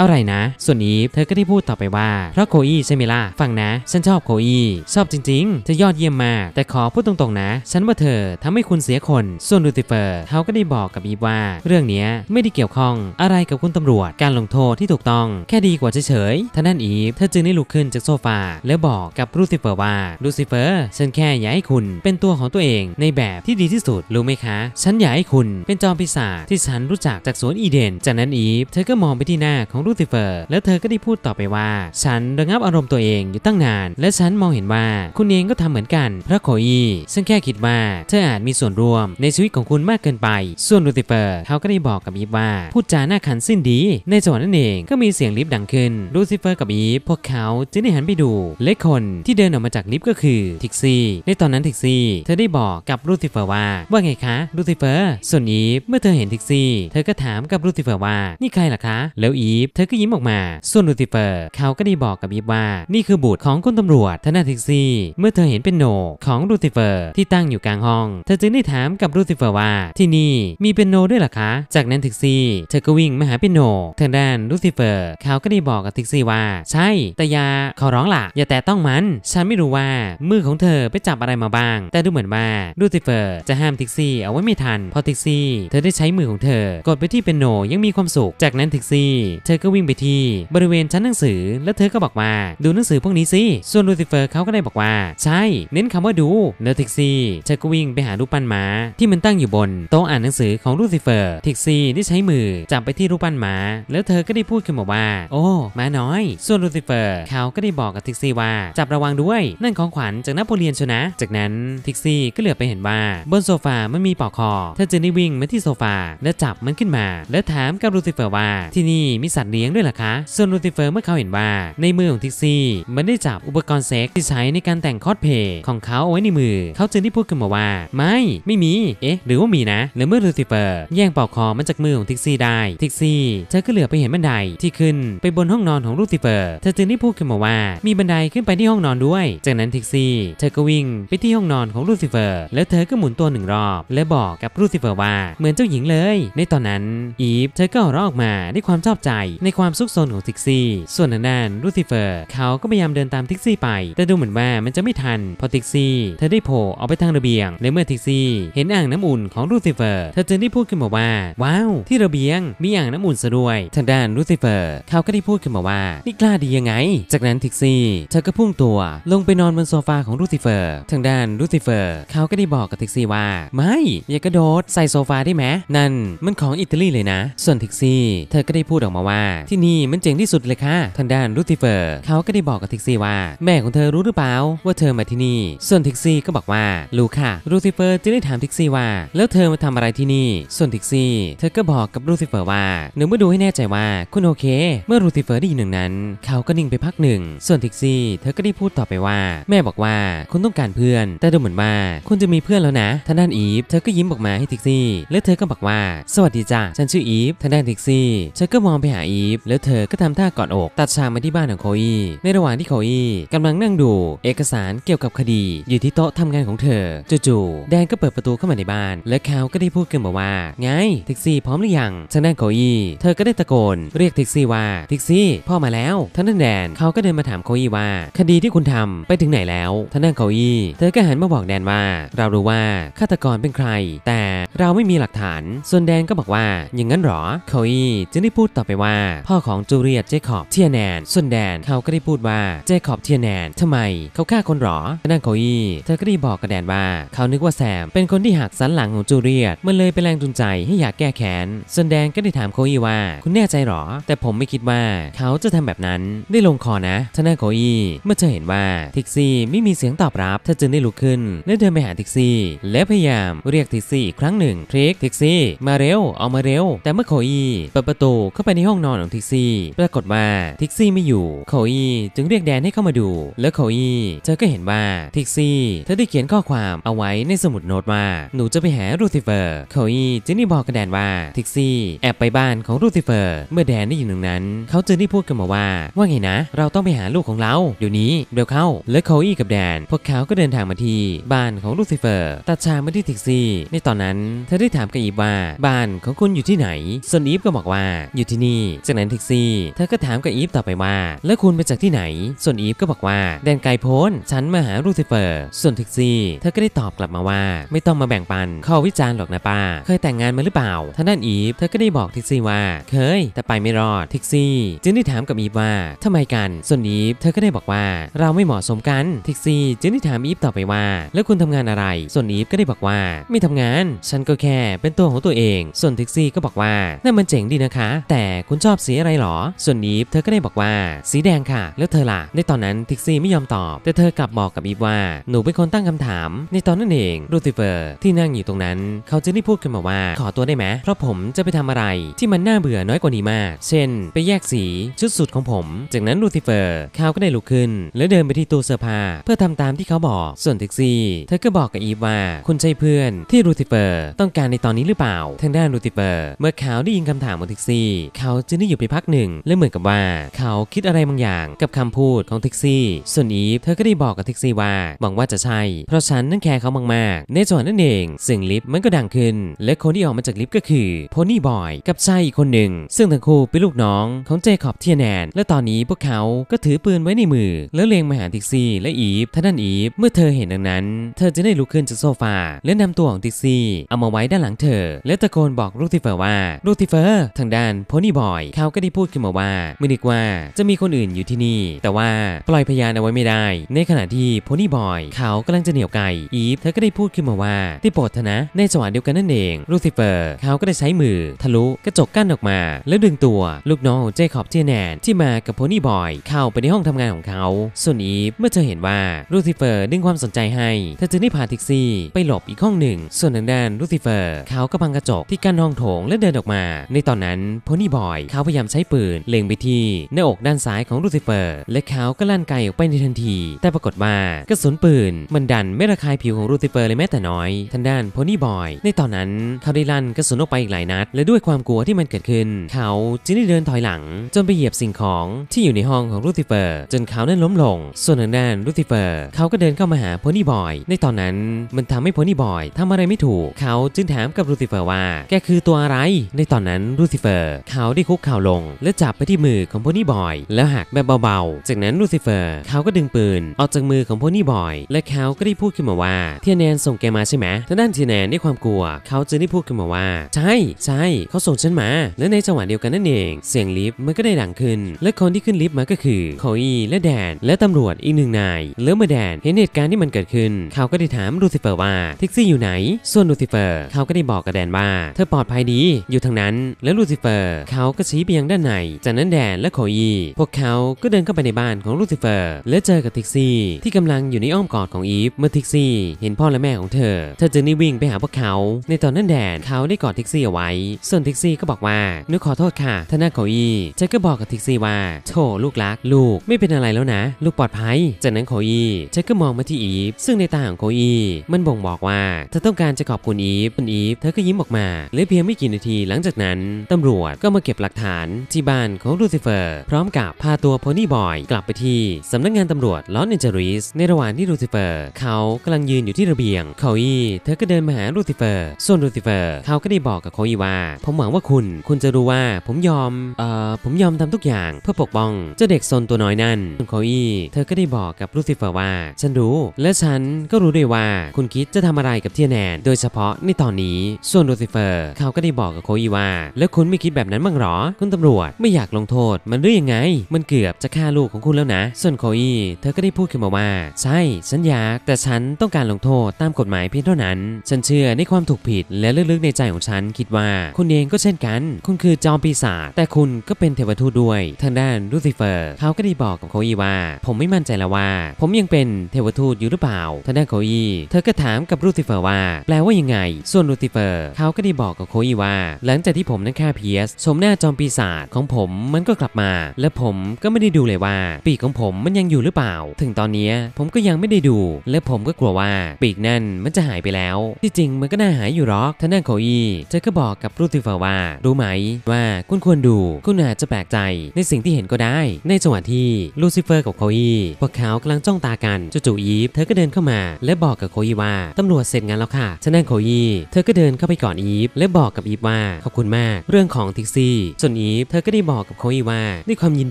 อะไรนะ ส่วนอีฟเธอก็ได้พูดต่อไปว่า เพราะโคอี้ใช่ไหมล่ะฟังนะ ฉันชอบโคอี้ชอบจริงๆ เธอยอดเยี่ยมมาก แต่ขอพูดตรงๆ นะ ฉันว่าเธอทำให้คุณเสียคน ส่วนลูติเฟอร์เขาก็ได้บอกกับอีฟว่า เรื่องนี้ไม่ได้เกี่ยวข้องอะไรกับคุณตำรวจการลงโทษที่ถูกต้องแค่ดีกว่าเฉยๆท่านั่นอีฟเธอจึงได้ลุกขึ้นจากโซฟาแล้วบอกกับลูติเฟอร์ว่าลูติเฟอร์ ฉันแค่อยากให้คุณเป็นตัวของตัวเองในแบบที่ดีที่สุดรู้ไหมคะ ฉันอยากให้คุณเป็นจอมปีศาจที่ฉันรู้จักจากสวนอีเดนจากนั้นอีฟเธอก็มองไปที่หน้าของลูซิเฟอร์ แล้วเธอก็ได้พูด ต่อไปว่า ฉันระงับอารมณ์ตัวเองอยู่ตั้งนาน และฉันมองเห็นว่าคุณเองก็ทำเหมือนกัน พระโคอีซึ่งแค่คิดว่า เธออาจมีส่วนร่วมในชีวิตของคุณมากเกินไป ส่วนลูซิเฟอร์เขาก็ได้บอกกับอีฟว่า พูดจาหน้าขันสิ้นดี ในจังหวะนั้นเองก็มีเสียงลิฟต์ดังขึ้นลูซิเฟอร์กับอีฟพวกเขาจึงได้หันไปดู และคนที่เดินออกมาจากลิฟต์ก็คือทิกซี่ในตอนนั้นทิกซี่ เธอได้บอกกับลูซิเฟอร์ว่าว่าไงคะลูซิเฟอร์ส่วนอีฟเมื่อเธอเห็นทิกซี่เธอก็ถามกับลูซิเฟอร์ว่านี่ใครล่ะคะ แล้วอีฟเธอก็ยิ้มออกมา ส่วนลูซิเฟอร์เขาก็ได้บอกกับอีฟว่า นี่คือบุตรของคุณตำรวจทนาทิกซี่ เมื่อเธอเห็นเป็นโนของลูซิเฟอร์ ที่ตั้งอยู่กลางห้อง เธอจึงได้ถามกับลูซิเฟอร์ว่า ที่นี่มีเป็นโนด้วยล่ะคะ จากนั้นทิกซี่เธอก็วิ่งมาหาเป็นโนทางด้านลูซิเฟอร์เขาก็ได้บอกกับทิกซี่ว่า ใช่ แต่ยาขอร้องล่ะ อย่าแตะต้องมัน ฉันไม่รู้ว่ามือของเธอไปจับอะไรมาบ้าง แต่ดูเหมือนว่าลูซิเฟอร์จะห้ามทิกซี่เอาไว้ไม่ทันพอทิกซี่ เธอได้ใช้มือของเธอ กดไปที่ เป็นโนยังมีความสุข จากนั้นแท็กซี่เธอก็วิ่งไปที่ บริเวณชั้นหนังสือ และเธอก็บอกว่า ดูหนังสือพวกนี้สิ ส่วนลูซิเฟอร์เขาก็ได้บอกว่าใช่เน้นคำว่าดูแล้วแท็กซี่เธอก็วิ่งไปหารูปปั้นหมาที่มันตั้งอยู่บนโต๊ะอ่านหนังสือของลูซิเฟอร์แท็กซี่ได้ใช้มือจับไปที่รูปปั้นหมาแล้วเธอก็ได้พูดขึ้นมาว่า โอ้มาน้อย ส่วนลูซิเฟอร์เขาก็ได้บอกกับแท็กซี่ว่า จับระวังด้วยนั่นของขวัญจากนโปเลียนชนะ จากนั้นแท็กซี่ก็เหลือไปเห็นว่าบนโซฟาม่มีปอกคอเธอจึงได้วิ่งมาที่โซฟาและจับมันขึ้นมา และทามกับลูซิเฟอร์ว่า ที่นี่มีสัตว์เลี้ยงด้วยหรอคะส่วนลูซิเฟอร์เมื่อเขาเห็นว่า ในมือของทิกซี่มันได้จับอุปกรณ์เซ็กที่ใช้ในการแต่งคอสเพย์ของเขาเอาไว้ในมือ เขาจึงได้พูดขึ้นมาว่าไม่ไม่มีเอ๊ะ หรือว่ามีนะ และเมื่อลูซิเฟอร์แย่งปลอกคอมันจากมือของทิกซี่ได้ทิกซี่เธอก็เหลือไปเห็นบันได ที่ขึ้นไปบนห้องนอนของลูซิเฟอร์เธอจึงได้พูดขึ้นมาว่า มีบันไดขึ้นไปที่ห้องนอนด้วย จากนั้นทิกซี่เธอก็วิ่งไปที่ห้องนอนของลูซิเฟอร์แล้วเธอก็หมุนตัวหนึ่งรอบ และบอกกับลูซิเฟอร์ว่าเหมือนเจ้าหญิงเลย ในตอนนั้นอีฟเธอก็ร้องออกมาด้วยความชอบใจในความซุกซนของทิกซี่ส่วนทางด้านลูซิเฟอร์เขาก็พยายามเดินตามทิกซี่ไปแต่ดูเหมือนว่ามันจะไม่ทันพอทิกซี่เธอได้โผล่ออกไปทางระเบียงและเมื่อทิกซี่ เห็นอ่างน้ำอุ่นของลูซิเฟอร์เธอจึงได้พูดขึ้นมาว่าว้าวที่ระเบียงมีอ่างน้ำอุ่นซะด้วย ทางด้านลูซิเฟอร์เขาก็ได้พูดขึ้นมาว่านี่กล้าดียังไง จากนั้นทิกซี่เธอก็พุ่งตัวลงไปนอนบนโซฟาของลูซิเฟอร์ ทางด้านลูซิเฟอร์เขาก็ได้บอกกับทิกซี่ว่าไม่อย่ากระโดดใส่โซฟาได้ไหมนั่นมันของอิตาลีเลยนะส่วนทิกซี่ เธอก็ได้พูดออกมาว่าที่นี่มันเจ๋งที่สุดเลยค่ะทางด้านรูติเฟอร์ เขาก็ได้บอกกับทิกซี่ว่า แม่ของเธอรู้หรือเปล่าว่าเธอมาที่นี่ ส่วนทิกซี่ก็บอกว่ารู้ค่ะรูติเฟอร์จึงได้ถามทิกซี่ว่า แล้วเธอมาทำอะไรที่นี่ส่วนทิกซี่ เธอก็บอกกับรูติเฟอร์ว่าหนูมาดูให้แน่ใจว่า คุณโอเค เมื่อรูติเฟอร์ได้ยินหนึ่งนั้นเขาก็นิ่งไปพักหนึ่งส่วนทิกซี่ เธอก็ได้พูดต่อไปว่า แม่บอกว่าคุณต้องการเพื่อน แต่ดูเหมือนว่าคุณจะมีเพื่อนแล้วนะทางด้านอีฟเธอก็ยิ้มบอกมาให้ทิกซี่แลวเธอก็บอกว่าสวัสดีจ้ะฉันชื่ออีฟทางด้านเท็กซี่เธอก็มองไปหาอีฟแล้วเธอก็ทำท่ากอดอก ตัดฉากมาที่บ้านของโคอีในระหว่างที่โคอีกกำลังนั่งดูเอกสารเกี่ยวกับคดีอยู่ที่โต๊ะทำงานของเธอจู่ๆแดนก็เปิดประตูเข้ามาในบ้านและเขาก็ได้พูดขึ้นมาว่า ไงเท็กซี่พร้อมหรือยังทางด้านโคอีเธอก็ได้ตะโกนเรียกเท็กซี่ว่าเท็กซี่ พ่อมาแล้วทางด้านแดนเขาก็เดินมาถามโคอีว่า คดีที่คุณทำไปถึงไหนแล้วทางด้านโคอีเธอก็หันมาบอกแดนว่า เรารู้ว่าฆาตกรเป็นใคร แต่เราไม่มีหลักฐาน ส่วนแดนก็บอกว่าอย่างนั้นหรอรอโคอีจึงได้พูดต่อไปว่า พ่อของจูเลียตเจคอบเทียแนนส่วนแดน เขาก็ได้พูดว่าเจคอบเทียแนนทำไมเขาฆ่าคนหรอนั่นโคอีเธอก็ได้บอกกับแดนว่า เขานึกว่าแซมเป็นคนที่หักสันหลังของจูเลียต มันเลยเป็นแรงจูงใจให้อยากแก้แค้นส่วนแดนก็ได้ถามโคอีว่าคุณแน่ใจหรอ แต่ผมไม่คิดว่า เขาจะทำแบบนั้นได้ลงคอนะทนานโคอีเมื่อเธอเห็นว่าทิกซี่ไม่มีเสียงตอบรับเธอจึงได้ลุกขึ้นและเดินไปหาทิกซี่ และพยายามเรียกทิกซี่อีกครั้งหนึ่งทลิกทิกซี่มาเร็วออกมาเร็ว แต่เมื่ออโคอี้เปิดประตูเข้าไปในห้องนอนของทิกซี่ ปรากฏว่าทิกซี่ไม่อยู่โคอี้จึงเรียกแดนให้เข้ามาดู แล้วโคอี้เธอก็เห็นว่าทิกซี่เธอได้เขียนข้อความเอาไว้ในสมุดโน้ตว่า หนูจะไปหารูทิเฟอร์โคอี้จึงได้บอกกับแดนว่าทิกซี่แอบไปบ้านของรูทิเฟอร์เมื่อแดนได้ยินดังนั้น เขาจึงได้พูดกันมาว่า ว่าไงนะ เราต้องไปหาลูกของเราเดี๋ยวนี้เดี๋ยวเข้าแล้วโคอี้กับแดนพวกเขาก็เดินทางมาที่บ้านของรูทิเฟอร์ตัดฉากมาที่ทิกซี่ในตอนนั้นเธอได้ถามกับอีว่าบ้านของคุณอยู่ที่ไหนส่วนอีฟก็บอกว่า อยู่ที่นี่จากนั้นแท็กซี่เธอก็ถามกับอีฟต่อไปว่า แล้วคุณมาจากที่ไหน ส่วนอีฟก็บอกว่า แดนไกลโพ้น ฉันมาหาลูซิเฟอร์ ส่วนแท็กซี่เธอก็ได้ตอบกลับมาว่า ไม่ต้องมาแบ่งปันข้อวิจารณ์หรอกนะป้าเคยแต่งงานมาหรือเปล่าทางด้านอีฟเธอก็ได้บอกแท็กซี่ว่าเคย แต่ไปไม่รอดแท็กซี่ จึงได้ถามกับอีฟว่า ทำไมกันส่วนอีฟเธอก็ได้บอกว่า เราไม่เหมาะสมกันแท็กซี่ จึงได้ถามอีฟต่อไปว่า แล้วคุณทำงานอะไร ส่วนอีฟก็ได้บอกว่า ไม่ทำงานฉันก็แค่ เป็นตัวของตัวเอง ส่วนแท็กซี่ก็บอกว่านั่นมันเจ๋งดีนะคะ แต่คุณชอบสีอะไรหรอ ส่วนอีฟ เธอก็ได้บอกว่าสีแดงค่ะ แล้วเธอล่ะในตอนนั้น ทิกซี่ไม่ยอมตอบ แต่เธอกลับบอกกับอีฟว่าหนูเป็นคนตั้งคำถาม ในตอนนั้นเองรูติเฟอร์ ที่นั่งอยู่ตรงนั้น เขาจะได้พูดขึ้นมาว่า ขอตัวได้ไหมเพราะผมจะไปทำอะไรที่มันน่าเบื่อน้อยกว่านี้มาก เช่น ไปแยกสีชุดสุดของผม จากนั้นรูติเฟอร์เขาก็ได้ลุกขึ้นแล้วเดินไปที่ตู้เสื้อผ้าเพื่อทำตามที่เขาบอกส่วนทิกซี่ เธอก็บอกกับอีฟว่า คุณใช่เพื่อนที่รูติเฟอร์ ต้องการในตอนนี้หรือเปล่าทางด้านรูติเฟอร์เมื่อเขาเขาได้ยินคำถามของแท็กซี่เขาจึงได้อยู่ไปพักหนึ่ง และเหมือนกับว่าเขาคิดอะไรบางอย่างกับคำพูดของแท็กซี่ส่วนอีฟ เธอก็ได้บอกกับแท็กซี่ว่าหวังว่าจะใช่ เพราะฉันนั่นแคร์เขามากๆ ในจังหวะนั่นเองเสียงลิฟต์มันก็ดังขึ้นและคนที่ออกมาจากลิฟต์ก็คือ โพนี่บอย กับชายอีกคนหนึ่งซึ่งทั้งคู่เป็นลูกน้องของเจคอบเทียแนนและตอนนี้พวกเขาก็ถือปืนไว้ในมือ แล้วเลงมาหาแท็กซี่และอีฟท่านั่นอีฟเมื่อเธอเห็นดังนั้น เธอจะได้ลุกขึ้นจากโซฟาและนำตัวของแท็กซี่เอามาไว้ด้านหลังเธอ และตะโกนบอกลูกที่เฟอร์ว่าลูติเฟอร์ทางด้านโพนี่บอยเขาก็ได้พูดขึ้นมาว่า ไม่นึกว่าจะมีคนอื่นอยู่ที่นี่ แต่ว่าปล่อยพยานเอาไว้ไม่ได้ ในขณะที่โพนี่บอยเขากำลังจะเหนี่ยวไกอีฟเธอก็ได้พูดขึ้นมาว่า ที่โปรดเถนะในจังหวะเดียวกันนั่นเองลูติเฟอร์เขาก็ได้ใช้มือ ทะลุกระจกกั้นออกมา แล้วดึงตัวลูกน้องเจคอบเจแนนที่มากับโพนี่บอยเข้าไปในห้องทำงานของเขา ส่วนอีฟเมื่อเธอเห็นว่าลูติเฟอร์ดึงความสนใจให้เธอจึงได้พาทิกซี่ ไปหลบอีกห้องหนึ่ง ส่วนทางด้านลูติเฟอร์เขาก็พังกระจกที่กั้นห้องโถงและเดินออกมาาในตอนนั้นโพนี่บอยเขาพยายามใช้ปืน เล็งไปที่หน้าอกด้านซ้ายของลูซิเฟอร์ และเขาก็ลั่นไกลออกไปในทันที แต่ปรากฏว่ากระสุนปืนมันดันไม่ระคายผิวของลูซิเฟอร์เลยแม้แต่น้อย ทางด้านโพนี่บอย ในตอนนั้นเขาได้ลั่นกระสุนออกไปอีกหลายนัด และด้วยความกลัวที่มันเกิดขึ้นเขาจึงได้เดินถอยหลัง จนไปเหยียบสิ่งของที่อยู่ในห้องของลูซิเฟอร์ จนเขานั้นล้มลง ส่วนทางด้านลูซิเฟอร์ เขาก็เดินเข้ามาหาโพนี่บอย ในตอนนั้นมันทำให้โพนี่บอย ทำอะไรไม่ถูก เขาจึงถามกับลูซิเฟอร์ว่าแกคือตัวอะไรในตอนนั้นลูซิเฟอร์เขาได้คุกเข่าลง และจับไปที่มือของโพนี่บอย แล้วหักแบบเบาๆ จากนั้นลูซิเฟอร์เขาก็ดึงปืนออกจากมือของโพนี่บอย และเขาก็ได้พูดขึ้นมาว่าเทียแนนส่งแกมาใช่ไหมทางด้านเทียแนนด้วยความกลัวเขาจึงได้พูดขึ้นมาว่า ใช่ใช่เขาส่งฉันมา และในจังหวะเดียวกันนั่นเอง เสียงลิฟต์มันก็ได้ดังขึ้น และคนที่ขึ้นลิฟต์มาก็คือโคอีและแดน และตำรวจอีกหนึ่งนายแล้วเมื่อแดนเห็นเหตุการณ์ที่มันเกิดขึ้นเขาก็ได้ถามลูซิเฟอร์ว่าแท็กซี่อยู่ไหนส่วนลูซิเฟอร์เขาก็ได้บอกกับแดนว่าเธอปลอดภัยดีอยู่ทั้งนั้น และลูซิเฟอร์เขาก็ชี้ไปยังด้านใน จากนั้นแดน และโคอี พวกเขาก็เดินเข้าไปในบ้านของลูซิเฟอร์ และเจอกับทิกซี่ ที่กำลังอยู่ในอ้อมกอดของอีฟเมื่อทิกซี่ เห็นพ่อและแม่ของเธอเธอจึงได้วิ่งไปหาพวกเขา ในตอนนั้นแดนเขาได้กอดทิกซี่เอาไว้ ส่วนทิกซี่ก็บอกว่าหนูขอโทษค่ะท่านนาโคอีเธอก็บอกกับทิกซี่ว่าโธ่ลูกรัก ลูกไม่เป็นอะไรแล้วนะ ลูกปลอดภัยจากนั้นโคอีเธอก็มองมาที่อีฟ ซึ่งในตาของโคอี มันบ่งบอกว่าเธอต้องการจะขอบคุณอีฟคุณอีฟเธอก็ยิ้มออกมาและเพียงไม่กี่นาทีหลลังจากนั้น ตำรวจก็มาเก็บหลักฐานที่บ้านของลูซิเฟอร์พร้อมกับพาตัวโพนี่บอยกลับไปที่ สำนักงงานตำรวจลอสแอนเจลิสในระหว่างที่ลูซิเฟอร์เขากำลังยืนอยู่ที่ระเบียงเขาอีเธอก็เดินมาหาลูซิเฟอร์ส่วนลูซิเฟอร์เขาก็ได้บอกกับเขาอีว่า ผมหวังว่าคุณ คุณจะรู้ว่าผมยอม เอ่อผมยอมทำทุกอย่างเพื่อปกป้องเจ้าเด็กซนตัวน้อยนั่นเขาอีเธอ ก็ได้บอกกับลูซิเฟอร์ว่าฉันรู้ และฉันก็รู้ด้วยว่าคุณคิดจะทำอะไรกับเทียแนนโดยเฉพาะในตอนนี้ส่วนลูซิเฟอร์เขาก็ได้บอกกับเขาอีี่ว่า แล้วคุณไม่คิดแบบนั้นบ้างหรอ คุณตำรวจไม่อยากลงโทษมันหรือยังไง มันเกือบจะฆ่าลูกของคุณแล้วนะ ส่วนโคอี้เธอก็ได้พูดขึ้นมาว่า ใช่ฉันอยากแต่ฉันต้องการลงโทษตามกฎหมายเพียงเท่านั้น ฉันเชื่อในความถูกผิดและลึกๆในใจของฉันคิดว่า คุณเองก็เช่นกัน คุณคือจอมปีศาจแต่คุณก็เป็นเทวทูตด้วย ทางด้านลูซิเฟอร์เขาก็ได้บอกกับโคอี้ว่า ผมไม่มั่นใจแล้วว่า ผมยังเป็นเทวทูตอยู่หรือเปล่า ทางด้านโคอี้เธอก็ถามกับลูซิเฟอร์ว่าแปลว่ายังไง ส่วนลูซิเฟอร์เขาก็ได้บอกกับโคอี้ว่าหลลังจากที่ผมนั้นค่าเพียสชมหน้าจอมปีศาจของผมมันก็กลับมา และผมก็ไม่ได้ดูเลยว่าปีกของผมมันยังอยู่หรือเปล่า ถึงตอนนี้ผมก็ยังไม่ได้ดู และผมก็กลัวว่าปีกนั่นมันจะหายไปแล้ว ที่จริงมันก็น่าหายอยู่หรอกท่านั่นโคอีเธอก็บอกกับรูติฟาว่า รู้ไหมว่าคุณควรดูคุณอาจจะแปลกใจในสิ่งที่เห็นก็ได้ ในจังหวะที่ลูซิเฟอร์กับโคอีพวกเขากำลังจ้องตากัน จู่ๆอีฟเธอก็เดินเข้ามาและบอกกับโคอีว่าตำรวจเสร็จงานแล้วค่ะท่านั่นโคอีเธอก็เดินเข้าไปก่อนอีฟและบอกกับอีฟว่าขอบคุณมาก เรื่องของทิกซี่ ส่วนอีฟเธอก็ได้บอกกับโคอีว่าด้วยความยิน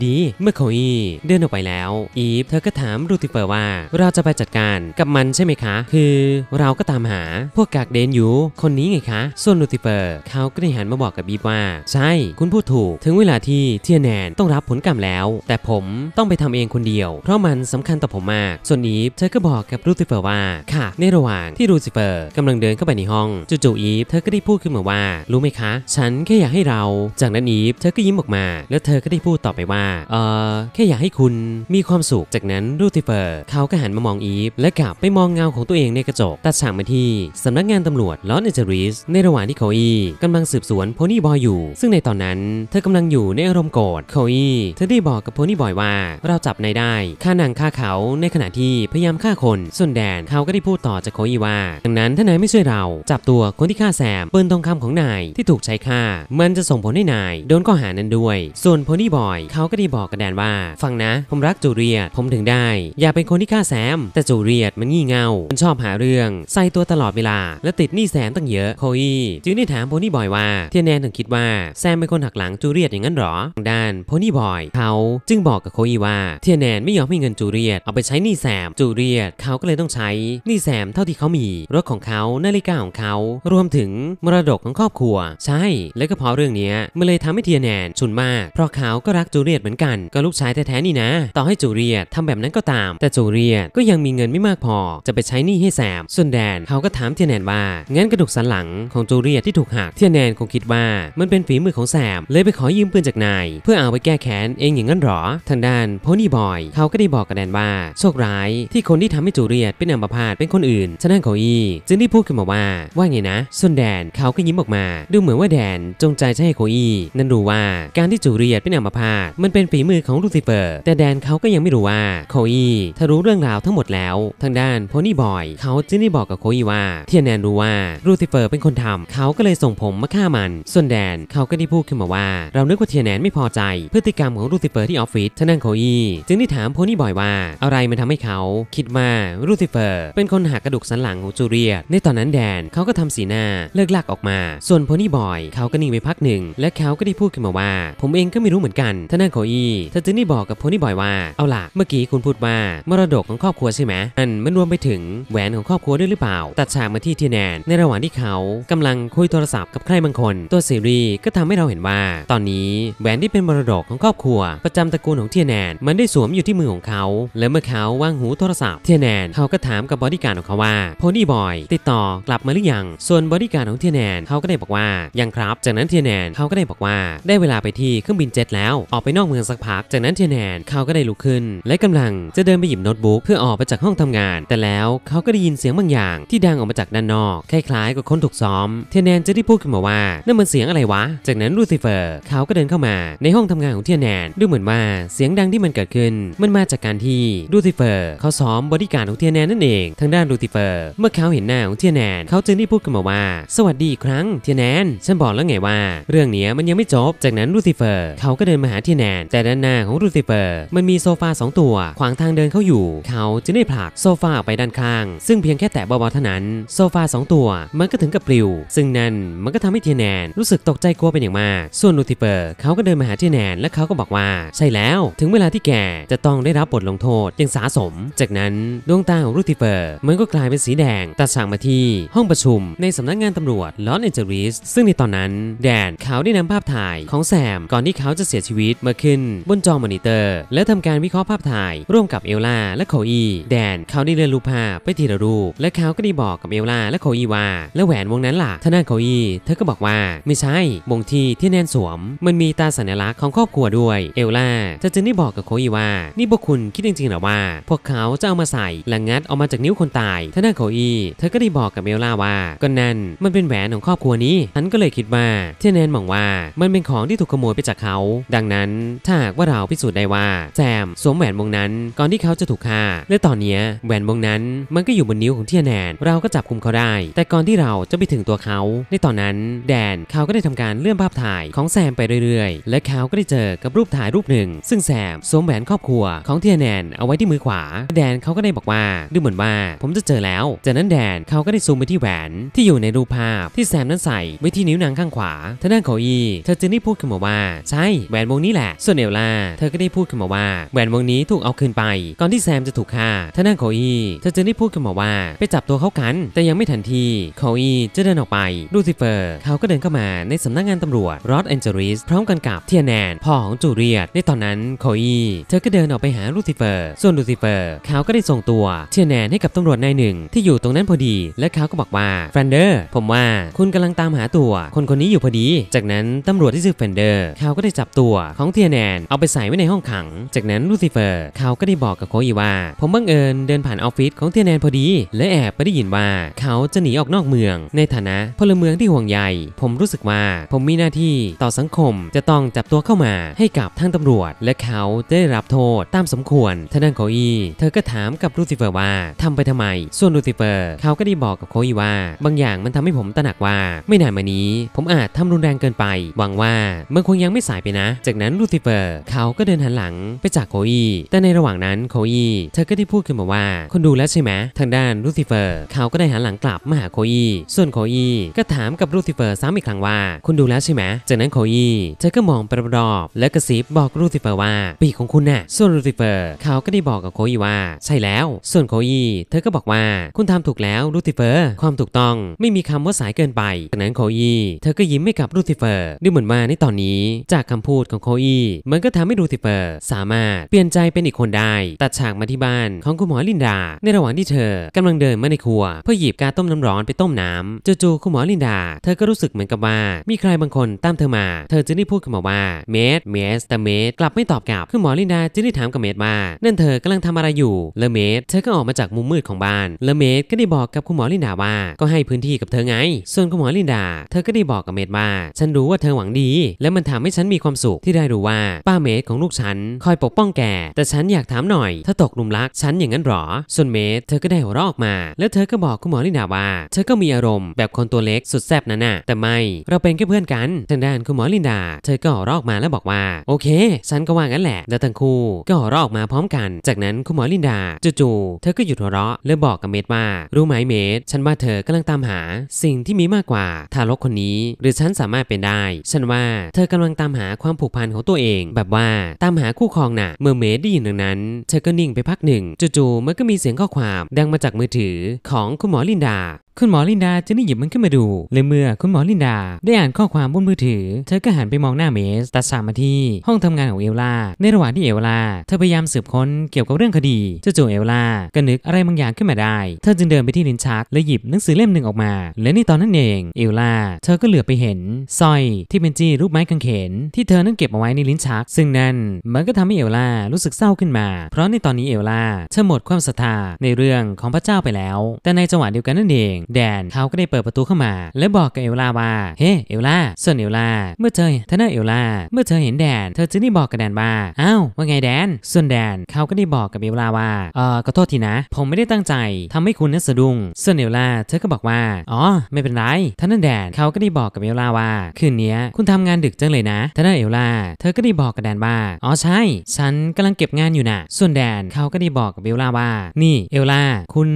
ดีเมื่อโคอีเดินออกไปแล้ว อีฟเธอก็ถามรูติเฟอร์ว่าเราจะไปจัดการกับมันใช่ไหมคะ คือเราก็ตามหาพวกกากเดนอยู่ คนนี้ไงคะ ส่วนรูติเฟอร์เขาก็ได้หันมาบอกกับบีบว่า ใช่ คุณพูดถูกถึงเวลาที่เทียแนนต้องรับผลกรรมแล้ว แต่ผมต้องไปทำเองคนเดียวเพราะมันสำคัญต่อผมมาก ส่วนอีฟเธอก็บอกกับรูติเฟอร์ว่าค่ะในระหว่างที่รูติเฟอร์กำลังเดินเข้าไปในห้องจู่ๆอีฟเธอก็ได้พูดขึ้นมาว่า รู้ไหมคะฉันแค่อยากให้เรา จากนั้นอีฟ เธอก็ยิ้มออกมา แล้วเธอก็ได้พูดต่อไปว่าเออแค่อยากให้คุณมีความสุข จากนั้นรูติเฟอร์เขาก็หันมามองอีฟ และกลับไปมองเงาของตัวเองในกระจก ตัดฉากมาที่สำนักงานตำรวจลอสแอนเจลิสในระหว่างที่เขาอีกำลังสืบสวนโพนี่บอยอยู่ ซึ่งในตอนนั้น เธอกำลังอยู่ในอารมณ์โกรธเขาอี เธอได้บอกกับโพนี่บอยว่า เราจับนายได้ฆ่านางฆ่าเขาในขณะที่พยายามฆ่าคนส่วนแดนเขาก็ได้พูดต่อจากเขาอีว่าดังนั้นถ้านายไม่ช่วยเราจับตัวคนที่ฆ่าแซมปืนตรงคำของนายที่ถูกใช้ช้ค่ามันจะส่งผลให้นาย โดนข้อหานั้นด้วย ส่วนโพนี่บอยเขาก็ได้บอกกระแดนว่า ฟังนะ ผมรักจูเลียตผมถึงได้ อย่าเป็นคนที่ฆ่าแซม แต่จูเลียตมันงี่เง่า มันชอบหาเรื่องใส่ตัวตลอดเวลา และติดหนี้แซมตั้งเยอะโคอีจึงได้ถามโพนี่บอยว่าเทียนแนนถึงคิดว่าแซมเป็นคนหักหลังจูเลียตอย่างนั้นหรอด้านโพนี่บอยเขาจึงบอกกับโคอีว่าเทียนแนนไม่ยอมให้เงินจูเลียตเอาไปใช้หนี้แซมจูเลียตเขาก็เลยต้องใช้หนี้แซมเท่าที่เขามี รถของเขานาฬิกาของเขารวมถึงมรดกของครอบครัวช้าไม่และก็เพราะเรื่องนี้มันเลยทำให้เทียแนนชุนมาก เพราะเขาก็รักจูเลียตเหมือนกัน ก็ลูกชายแท้ๆนี่นะ ต่อให้จูเลียตทาแบบนั้นก็ตาม แต่จูเลียตก็ยังมีเงินไม่มากพอจะไปใช้หนี้ให้แซมส่วนแดนเขาก็ถามเทียแนนว่า งั้นกระดูกสันหลังของจูเลียตที่ถูกหัก เทียแนนคงคิดว่ามันเป็นฝีมือของแซมเลยไปขอยืมปืนจากนายเพื่อเอาไปแก้แค้นเองอย่างนั้นหรอ ทางด้านโพนี่บอย เขาก็ได้บอกกับแดนว่า โชคร้าย ที่คนที่ทำให้จูเลียตเป็นอัมพาตเป็นคนอื่น ฉะนั้นเขาอี จึงได้พูดขึ้นมาว่า ว่าไงนะ ส่วนแดนเขาก็ยิ้มออกมาดูเหมือนว่าว่าแดนจงใจจะให้โคอี นั้นรู้ว่าการที่จูเลียตเป็นอัมพาตมันเป็นฝีมือของลูซิเฟอร์แต่แดนเขาก็ยังไม่รู้ว่า โคอีถ้ารู้เรื่องราวทั้งหมดแล้ว ทางด้านโพนี่บอยเขาจึงได้บอกกับโคอีว่า เทียนแนนรู้ว่าลูซิเฟอร์เป็นคนทำเขาก็เลยส่งผมมาฆ่ามัน ส่วนแดนเขาก็ได้พูดขึ้นมาว่า เรานึกว่าเทียนแนนไม่พอใจพฤติกรรมของลูซิเฟอร์ที่ออฟฟิศท่านั่งโคอีจึงได้ถามโพนี่บอยว่าอะไรมันทำให้เขาคิดมาลูซิเฟอร์เป็นคนหักกระดูกสันหลังของจูเลียตในตอนนั้นแดนเขาก็ทำสีหน้าเลิกลักออกมา ส่วนโพนี่บอยอยเขาก็นิ่งไปพักหนึ่ง และเขาก็ได้พูดขึ้นมาว่า ผมเองก็ไม่รู้เหมือนกันท่านั่งโคอี้เธอจึงได้บอกกับโพนี่บอยว่า เอาล่ะเมื่อกี้คุณพูดว่า มรดกของครอบครัวใช่ไหมอันมันรวมไปถึงแหวนของครอบครัวด้วยหรือเปล่า ตัดฉากมาที่เทียแนน ในระหว่างที่เขากำลังคุยโทรศัพท์กับใครบางคน ตัวซีรีก็ทำให้เราเห็นว่าตอนนี้แหวนที่เป็นมรดกของครอบครัว ประจำตระกูลของเทียแนนมันได้สวมอยู่ที่มือของเขา และเมื่อเขาวางหูโทรศัพท์เทียแนนเขาก็ถามกับบอดี้การ์ดของเขาว่าโพนี่บอย ติดต่อกลับมาหรือยังส่วนบอดี้การ์ดของเทียแนนเขาก็ได้บอกว่ายังครับจากนั้นเทียนแนนเขาก็ได้บอกว่าได้เวลาไปที่เครื่องบินเจ็ตแล้วออกไปนอกเมืองสักพัก จากนั้นเทียนแนนเขาก็ได้ลุกขึ้น และกำลังจะเดินไปหยิบโน้ตบุ๊กเพื่อออกไปจากห้องทำงาน แต่แล้วเขาก็ได้ยินเสียงบางอย่างที่ดังออกมาจากด้านนอกคล้ายๆ กับคนถูกซ้อมเทียนแนนจะได้พูดขึ้นมาว่านั่นมันเสียงอะไรวะจากนั้นลูซิเฟอร์เขาก็เดินเข้ามาในห้องทำงานของเทียนแนนดูเหมือนว่าเสียงดังที่มันเกิดขึ้น มันมาจากการที่ลูซิเฟอร์เขาซ้อมบอดี้การของเทียนแนนนั่นเองทางด้านลูซิเฟอร์เมื่อเขาเห็นหน้าของเทียนแนนเขาจึงได้พูดขึ้นมาว่า สวัสดีครั้งเทียแนนฉัันบอกแล้วไงว่า เรื่องนี้มันยังไม่จบ จากนั้นลูซิเฟอร์เขาก็เดินมาหาที่แนน แต่ด้านหน้าของลูซิเฟอร์มันมีโซฟา2ตัวขวางทางเดินเขาอยู่เขาจึงได้ผลักโซฟาออกไปด้านข้าง ซึ่งเพียงแค่แตะเบาๆเท่านั้นโซฟา2ตัวมันก็ถึงกับปลิวซึ่งนั่นมันก็ทำให้ทีแนนรู้สึกตกใจกลัวเป็นอย่างมากส่วนลูซิเฟอร์เขาก็เดินมาหาทีแนนและเขาก็บอกว่า ใช่แล้วถึงเวลาที่แกจะต้องได้รับบทลงโทษอย่างสาสม จากนั้นดวงตาของลูซิเฟอร์ มันก็กลายเป็นสีแดง ตัดฉากมาที่ ห้องประชุม ในสำนักงานตำรวจลอสแอนเจลิสซึ่งในตอนนั้น แดนเขาได้นำภาพถ่ายของแซมก่อนที่เขาจะเสียชีวิต มาขึ้นบนจอมอนิเตอร์ และทำการวิเคราะห์ภาพถ่าย ร่วมกับเอลล่าและโคอี แดนเขาได้เลื่อนรูปภาพไปทีละรูป และเขาก็ได้บอกกับเอลล่าและโคอีว่าแล้วแหวนวงนั้นล่ะท่านาโคอี เธอก็บอกว่าไม่ใช่วงที่ที่แนนสวม มันมีตาสัญลักษณ์ของครอบครัวด้วย เอลล่าเธอจึงได้บอกกับโคอีว่านี่พวกคุณคิดจริงๆหรอว่า พวกเขาจะเอามาใส่หลังงัดออกมาจากนิ้วคนตายท่านาโคอีเธอก็ได้บอกกับเอลล่าว่าก็นั่นมันเป็นแหวนของครอบครัวนี้ฉันก็เลยคิดว่าเทเนนมองว่ามันเป็นของที่ถูกขโมยไปจากเขา ดังนั้นถ้าหากว่าเราพิสูจน์ได้ว่าแซมสวมแหวนวงนั้น ก่อนที่เขาจะถูกฆ่าและตอนนี้แหวนวงนั้นมันก็อยู่บนนิ้วของเทีแนน เราก็จับกลุมเขาได้ แต่ก่อนที่เราจะไปถึงตัวเขา ในตอนนั้นแดนเขาก็ได้ทำการเลื่อนภาพถ่ายของแซมไปเรื่อยๆ และเขาก็ได้เจอกับรูปถ่ายรูปหนึ่ง ซึ่งแซมสวมแหวนครอบครัวของเทีแนนเอาไว้ที่มือขวา แดนเขาก็ได้บอกว่าดูเหมือนว่า ผมจะเจอแล้วจากนั้นแดนเขาก็ได้ซูมไปที่แหวนที่อยู่ในรูปภาพที่แซมนั้นใส่ไว้ที่นิ้วนังข้างขวาธอนั้งเกอาอี เธอจึงได้พูดขึ้นมาว่า ใช่แหวนวงนี้แหละส่วนเอลล่า เธอก็ได้พูดขึ้นมาว่าแหวนวงนี้ถูกเอาคืนไปก่อนที่แซมจะถูกฆ่าธอนั่งเขอาอีเธอจึงได้พูดขึ้นมาว่า ไปจับตัวเขากัน แต่ยังไม่ทันทีขอาอีจะเดินออกไปลูซิเฟอร์เขาก็เดินเข้ามา ในสำนักงานตำรวจรอดแอนเจลิสพร้อมกันกับเทียแนนพ่อของจูเลียตในตอนนั้น้าอีเธอก็เดินออกไปหาลูซิเฟอร์ส่วนลูซิเฟอร์เขาก็ได้ส่งตัวเทียแนนให้กับตำรวจนายหนึ่งที่อยู่ตรงนั้นพอดี และเขาก็บอกว่าแฟรนเดอร์ผมว่าคุณกำลังตามหาตัวคนคนนี้อยู่พอดี จากนั้นตำรวจที่ชื่อเฟนเดอร์ เขาก็ได้จับตัวของเทียแนนเอาไปใส่ไว้ในห้องขัง จากนั้นลูซิเฟอร์เขาก็ได้บอกกับโคอีว่า ผมบังเอิญเดินผ่านออฟฟิศของเทียแนนพอดี และแอบไปได้ยินว่า เขาจะหนีออกนอกเมือง ในฐานะพลเมืองที่ห่วงใยผมรู้สึกว่า ผมมีหน้าที่ต่อสังคมจะต้องจับตัวเข้ามาให้กับทางตำรวจ และเขาจะได้รับโทษตามสมควร ท่านั่งโคอี เธอก็ถามกับลูซิเฟอร์ว่าทำไปทำไม ส่วนลูซิเฟอร์เขาก็ได้บอกกับโคอีว่าบางอย่างมันทำให้ผมตระหนักว่าไม่นานมานี้ี้ผมอาจทำรุนแรงเกินไป หวังว่ามันคงยังไม่สายไปนะ จากนั้นลูติเฟอร์เขาก็เดินหันหลังไปจากโคอี แต่ในระหว่างนั้นโคอีเธอก็ได้พูดขึ้นมาว่าคนดูแล้วใช่ไหม ทางด้านลูติเฟอร์ เขาก็ได้หันหลังกลับมาหาโคอี ส่วนโคอีก็ถามกับลูติเฟอร์ซ้ำอีกครั้งว่าคุณดูแล้วใช่ไหม จากนั้นโคอีเธอก็มองไปรอบๆและกระซิบบอกลูติเฟอร์ว่า ปีของคุณน่ะ ส่วนลูติเฟอร์ เขาก็ได้บอกกับโคอีว่าใช่แล้ว ส่วนโคอีเธอก็บอกว่า คุณทำถูกแล้วลูติเฟอร์ความถูกต้องไม่มีคำว่าสายเกินไปจากนั้นโคอีี่เธอก็ยิ้มให้กับลูซิเฟอร์ดูเหมือนว่าในตอนนี้จากคำพูดของโคอี้มันก็ทำให้ลูซิเฟอร์สามารถเปลี่ยนใจเป็นอีกคนได้ ตัดฉากมาที่บ้านของคุณหมอลินดา ในระหว่างที่เธอกำลังเดินมาในครัวเพื่อหยิบกาต้มน้ำร้อนไปต้มน้ำจู่ๆคุณหมอลินดา เธอก็รู้สึกเหมือนกับว่า มีใครบางคนตามเธอมาเธอจึงได้พูดขึ้นมาว่าเมดเมสแต่เมดกลับไม่ตอบกลับคุณหมอลินดาจึงได้ถามกับเมดว่านั่นเธอกำลังทำอะไรอยู่ แลเมดเธอก็ออกมาจากมุมมืดของบ้าน แลเมดก็ได้บอกกับคุณหมอลินดาว่าก็ให้พื้นที่กับเธอไง ส่วนคุณหมอลินดาเธอก็ได้บอกกับเมดว่า ฉันรู้ว่าเธอหวังดี และมันทำให้ฉันมีความสุขที่ได้รู้ว่าป้าเมดของลูกฉันคอยปกป้องแกแต่ฉันอยากถามหน่อย ถ้าตกหลุมรักฉันอย่างนั้นหรอ ส่วนเมดเธอก็ได้หัวเราะออกมาแล้วเธอก็บอกคุณหมอลินดาว่าเธอก็มีอารมณ์แบบคนตัวเล็กสุดแซบนั่นน่ะแต่ไม่เราเป็นแค่เพื่อนกันทางด้านคุณหมอลินดา เธอก็หัวเราะออกมาแล้วบอกว่า โอเค ฉันก็ว่างั้นแหละแล้วทั้งคู่ก็หัวเราะออกมาพร้อมกันจากนั้นคุณหมอลินดาจู่ๆเธอก็หยุดหัวเราะและบอกกับเมดว่า รู้ไหมเมดฉันว่าเธอกำลังตามหาสิ่งที่มีมากกว่าทารกคนนี้ี้หรือฉันสามารถเป็นได้ ฉันว่า เธอกำลังตามหาความผูกพันของตัวเอง แบบว่าตามหาคู่ครองนะ่ะ เมื่อเมดได้ยินดังนั้นเธอก็นิ่งไปพักหนึ่งจู่ๆ มันก็มีเสียงข้อความดังมาจากมือถือของคุณหมอลินดาคุณหมอลินดาจึงได้หยิบมันขึ้นมาดู เลยเมื่อคุณหมอลินดาได้อ่านข้อความบนมือถือ เธอก็หันไปมองหน้าเมส ตัดสามาที่ห้องทำงานของเอลลา ในระหว่างที่เอลลาเธอพยายามสืบค้นเกี่ยวกับเรื่องคดีจู่ๆเอลลาก็นึกอะไรบางอย่างขึ้นมาได้ เธอจึงเดินไปที่ลิ้นชักและหยิบหนังสือเล่มหนึ่งออกมา และในตอนนั้นเอง เอลลาเธอก็เหลือไปเห็นสร้อยที่เป็นจี้รูปไม้กางเขนที่เธอนั้งเก็บเอาไว้ในลิ้นชัก ซึ่งนั่นมันก็ทำให้เอลลารู้สึกเศร้าขึ้นมา เพราะในตอนนี้เอลลาเธอหมดความศรัทธาในเรื่องของพระเจ้าไปแล้ว แต่ในจังหวะเดียวกันนั่นเองแดนเขาก็ได้เปิดประตูเข้ามา และบอกกับเอลลาว่าเฮ้เอลลาส่วนเอลลาเมื่อเธอเ็นทนยเอลลาเมื่อเธอเห็นแดน เธอจึงได้บอกกับแดนว่าอ้าวว่าไงแดน ส่วนแดนเขาก็ได้บอกกับเอลลาว่าเออขอโทษทีนะ ผมไม่ได้ตั้งใจทำให้คุณนั้นสะดุ้งส่วนเอลลาเธอก็บอกว่าอ๋อ ไม่เป็นไรท่านแดนเขาก็ได้บอกกับเอลลาว่าคืนนี้คุณทำงานดึกจังเลยนะท่านเอลลาเธอก็ได้บอกกับแดนว่าอ๋อใช่ ฉันกำลังเก็บงานอยู่นะส่วนแดนเขาก็ได้บอกกับเอลลาว่า นี่เอลลาคุณ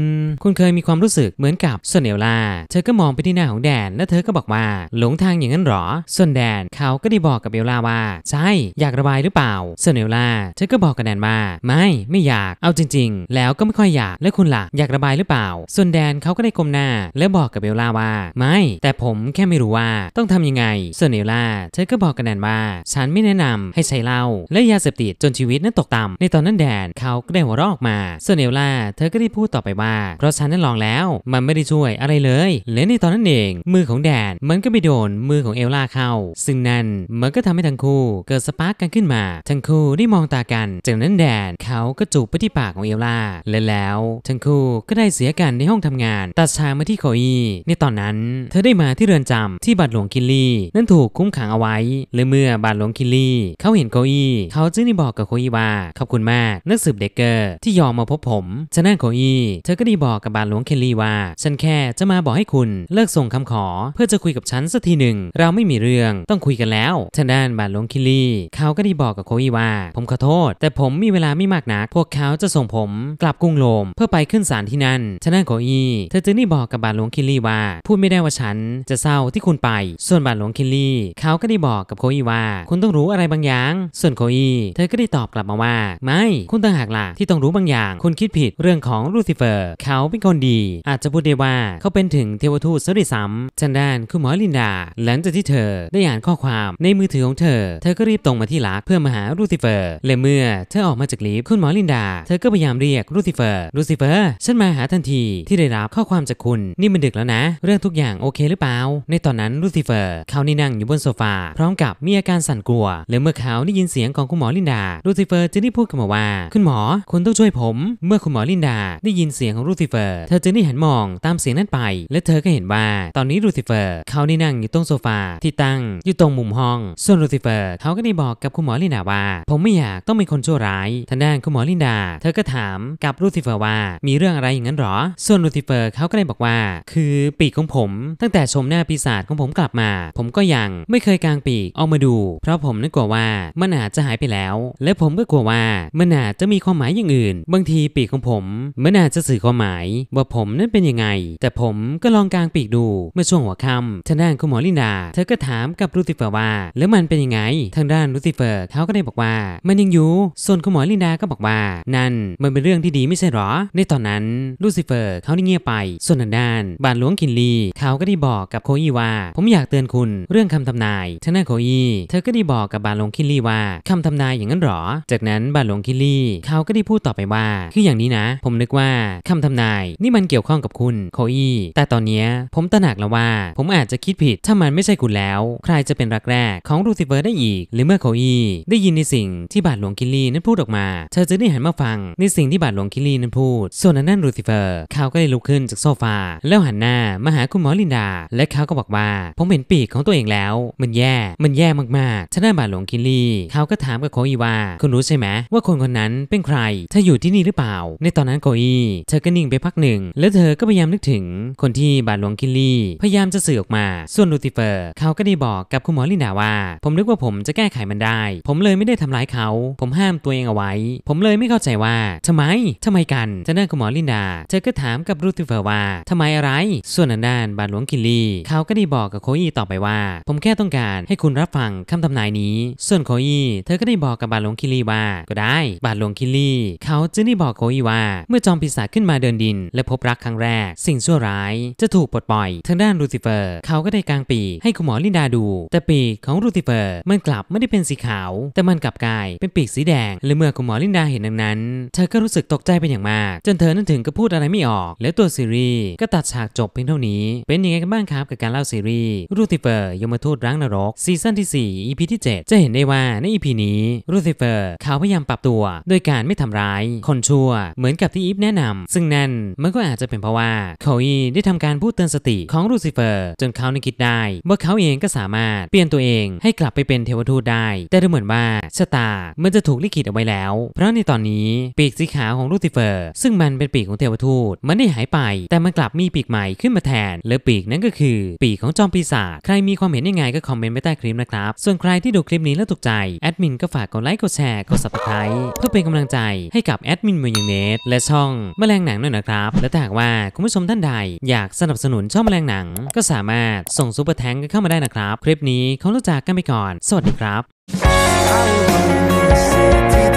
คุณเคยมีความรู้สึกเหมือนกับสสวนเอลล่าเธอก็มองไปที่หน้าของแดน และเธอก็บอกว่าหลงทางอย่างนั้นหรอ ส่วนแดน เขาก็ได้บอกกับเอลล่าว่า ใช่ อยากระบายหรือเปล่าส่วนเอลล่าเธอก็บอกกับแดนว่า ไม่ ไม่อยาก เอาจริง ๆ แล้วก็ไม่ค่อยอยาก และคุณละ่ะอยากระบายหรือเปล่า ส่วนแดน เขาก็ได้ก้มหน้า และบอกกับเอลล่าว่า ไม่ แต่ผมแค่ไม่รู้ว่าต้องทำยังไงส่วนเอลล่าเธอก็บอกกับแดนว่า ฉันไม่แนะนำให้ใช้เหล้าและยาเสพติดจนชีวิตนั้นตกต่ำในตอนนั้นแดนเขาก็ได้หัวเราะออกมาส่วนเอลล่าเธอก็ได้พูดต่อไปว่า เพราะฉันนั้นลองแล้ว มันไม่ได้ช่วยยอะไรเลย และในตอนนั้นเอง มือของแดนมันก็ไปโดนมือของเอลล่าเข้า ซึ่งนั้นมันก็ทำให้ทั้งคู่เกิดสปาร์กกันขึ้นมา ทั้งคู่ได้มองตากัน จากนั้นแดนเขาก็จูบไปที่ปากของเอลล่าและแล้ว ทั้งคู่ก็ได้เสียกันในห้องทำงานตัดฉากมาที่โคอีในตอนนั้นเธอได้มาที่เรือนจำที่บาดหลวงคิลลี่ นั่นถูกคุ้มขังเอาไว้และเมื่อบาดหลวงคิลลี่ เขาเห็นโคอีเขาจึงได้บอกกับโคอีว่าขอบคุณมากนักสืบเด็กเกอร์ที่ยอมมาพบผมฉะนั้นโคอีเธอก็ได้บอกกับบาดหลวงเคลลี่ว่าฉันแค่จะมาบอกให้คุณเลิกส่งคำขอเพื่อจะคุยกับฉันสักทีหนึ่งเราไม่มีเรื่องต้องคุยกันแล้วทางด้านบาทหลวงคิลี่เขาก็ได้บอกกับโคอีว่า ผมขอโทษ แต่ผมมีเวลาไม่มากนัก พวกเขาจะส่งผมกลับกรุงโลมเพื่อไปขึ้นศาลที่นั่นทางด้านโคอี เธอจึงได้บอกกับบาทหลวงคิลี่ว่า พูดไม่ได้ว่าฉันจะเศร้าที่คุณไป ส่วนบาทหลวงคิลี่เขาก็ได้บอกกับโคอีว่า คุณต้องรู้อะไรบางอย่าง ส่วนโคอี เธอก็ได้ตอบกลับมาว่า ไม่คุณต่างหากล่ะที่ต้องรู้บางอย่าง คุณคิดผิดเรื่องของลูซิเฟอร์เขาเป็นคนดี อาจจะพูดได้ว่าเขาเป็นถึงเทวทูตซะด้วยซ้ำจันดานคุณหมอลินดา หลังจากที่เธอได้อ่านข้อความในมือถือของเธอ เธอก็รีบตรงมาที่ลักเพื่อมาหาลูซิเฟอร์ และเมื่อเธอออกมาจากลิฟต์คุณหมอลินดา เธอก็พยายามเรียกลูซิเฟอร์ลูซิเฟอร์ฉันมาหาทันทีที่ได้รับข้อความจากคุณนี่มันดึกแล้วนะ เรื่องทุกอย่างโอเคหรือเปล่าในตอนนั้นลูซิเฟอร์เขานี่นั่งอยู่บนโซฟาพร้อมกับมีอาการสั่นกลัวและเมื่อเขาได้ยินเสียงของคุณหมอลินดาลูซิเฟอร์จึงได้พูดกับมาว่าคุณหมอคุณต้องช่วยผม เมื่อคุณหมอลินดาได้ยินเสียงของลูซิเฟอร์ เธอจึงได้หันมองตามเสียงนั้นไป และเธอก็เห็นว่าตอนนี้ลูซิเฟอร์เขานี่นั่งอยู่ตรงโซฟาที่ตั้งอยู่ตรงมุมห้อง ส่วนลูซิเฟอร์เขาก็ได้บอกกับคุณหมอลินดาว่า ผมไม่อยากต้องเป็นคนชั่วร้ายทางด้านคุณหมอลินดา เธอก็ถามกับลูซิเฟอร์ว่ามีเรื่องอะไรอย่างนั้นหรอ ส่วนลูซิเฟอร์เขาก็ได้บอกว่าคือปีกของผมตั้งแต่ชมหน้าปีศาจของผมกลับมา ผมก็ยังไม่เคยกางปีกออกมาดู เพราะผมนึกกลัวว่ามันอาจจะหายไปแล้ว และผมก็กลัวว่ามันอาจจะมีความหมายอย่างอื่น บางทีปีกของผมมันอาจจะสื่อความหมายว่าผมนั้นเป็นยังไงแต่ผมก็ลองกางปีกดูเมื่อช่วงหัวค่ำทางด้านคุณหมอลินดาเธอก็ถามกับลูติเฟอร์ว่าแล้วมันเป็นยังไง ทางด้านลูติเฟอร์เขาก็ได้บอกว่า มันยังอยู่ส่วนคุณหมอลินดาก็บอกว่านั่น มันเป็นเรื่องที่ดีไม่ใช่หรอ ในตอนนั้นลูติเฟอร์เขาได้เงียบไป ส่วนทางด้านบานหลวง คินลีเขาก็ได้บอกกับโคอีว่าผมอยากเตือนคุณเรื่องคำทำนายทางด้านโคอีเธอก็ได้บอกกับบานหลวงคินลีว่าคำทำนายอย่างนั้นหรอ จากนั้นบานหลวงคินลีเขาก็ได้พูดต่อไปว่า คืออย่างนี้นะ ผมนึกว่าคำทำนาย นี่มันเกี่ยวข้องกับคุณโคอี้แต่ตอนนี้ผมตระหนักแล้วว่า ผมอาจจะคิดผิดถ้ามันไม่ใช่คุณแล้ว ใครจะเป็นรักแรกของลูซิเฟอร์ได้อีกหรือเมื่อโคอี้ได้ยินในสิ่งที่บาทหลวงคิลลี่นั้นพูดออกมา เธอจึงได้หันมาฟังในสิ่งที่บาทหลวงคิลลี่นั้นพูด ส่วนนั้นนั่นลูซิเฟอร์เขาก็ได้ลุกขึ้นจากโซฟา แล้วหันหน้ามาหาคุณหมอลินดา และเขาก็บอกว่า ผมเห็นปีกของตัวเองแล้วมันแย่มันแย่มากๆท่านบาดหลวงคิลลี่เขาก็ถามกับโคอี้ว่าคุณรู้ใช่ไหมว่าคนคนนั้นเป็นใครเธออยู่ที่นี่หรือเปล่า ในตอนนั้นโคอี้เธอก็นิ่งไปพักหนึ่งแล้วเธอก็พยายามนึกถึงึงคนที่บาดหลวงคิลลี่พยายามจะสื่อออกมา ส่วนลูติเฟอร์ เขาก็ได้บอกกับคุณหมอลินดาว่า ผมนึกว่าผมจะแก้ไขมันได้ ผมเลยไม่ได้ทำร้ายเขา ผมห้ามตัวเองเอาไว้ ผมเลยไม่เข้าใจว่าทำไมทำไมกันทะนด่นคุณหมอลินดาเธอก็ถามกับลูติเฟอร์ว่าทำไมอะไร ส่วนอันด้าน บาดหลวงคิลลี่เขาก็ได้บอกกับโคอี้ต่อไปว่า ผมแค่ต้องการให้คุณรับฟังคำทำนายนี้ ส่วนโคอี้เธอก็ได้บอกกับบาดหลวงคิลลี่ว่าก็ได้ บาดหลวงคิลลี่เขาจึงได้บอกโคอี้ว่า เมื่อจอมปีศาจขึ้นมาเดินดิน และพบรักครั้งแรก สิ่งชั่วร้ายจะถูกปลดปล่อยทางด้านลูซิเฟอร์เขาก็ได้กางปีกให้คุณหมอลินดาดู แต่ปีกของลูซิเฟอร์มันกลับไม่ได้เป็นสีขาว แต่มันกลับกลายเป็นปีกสีแดง และเมื่อคุณหมอลินดาเห็นดังนั้นเธอก็รู้สึกตกใจเป็นอย่างมาก จนเธอนั้นถึงก็พูดอะไรไม่ออก และตัวซีรีส์ก็ตัดฉากจบเพียงเท่านี้ เป็นยังไงกันบ้างครับกับการเล่าซีรีส์ลูซิเฟอร์ยมทูตร้างนรกซีซั่นที่4 EP ที่ 7 จะเห็นได้ว่าใน EP นี้ลูซิเฟอร์เขาพยายามปรับตัว โดยการไม่ทำร้าย คนชั่วเหมือนกับที่อีฟแนะนำซึ่งนั่นมันก็อาจจะเป็นเพราะว่าเขาอีได้ทำการพูดเตือนสติของลูซิเฟอร์จนเขานึกคิดได้ว่าเขาเองก็สามารถเปลี่ยนตัวเองให้กลับไปเป็นเทวทูตได้ แต่ดูเหมือนว่าชะตา มันจะถูกลิขิตเอาไว้แล้ว เพราะในตอนนี้ปีกสีขาวของลูซิเฟอร์ซึ่งมันเป็นปีกของเทวทูตมันได้หายไป แต่มันกลับมีปีกใหม่ขึ้นมาแทน และปีกนั้นก็คือปีกของจอมปีศาจใครมีความเห็นยังไงก็คอมเมนต์ไว้ใต้คลิปนะครับส่วนใครที่ดูคลิปนี้แล้วถูกใจแอดมินก็ฝากกดไลค์กดแชร์กดซับสไครต์เพื่อเป็นกำลังใจให้กับแอดมินมยอยังเนสและช่องแมลงหนังด้วยนะครับ และถ้าหากว่าคุณผู้ชมท่านใดใดอยากสนับสนุนช่องแมลงหนังก็สามารถส่งซูเปอร์แทงกันเข้ามาได้นะครับ คลิปนี้เขารู้จักกันไปก่อนสวัสดีครับ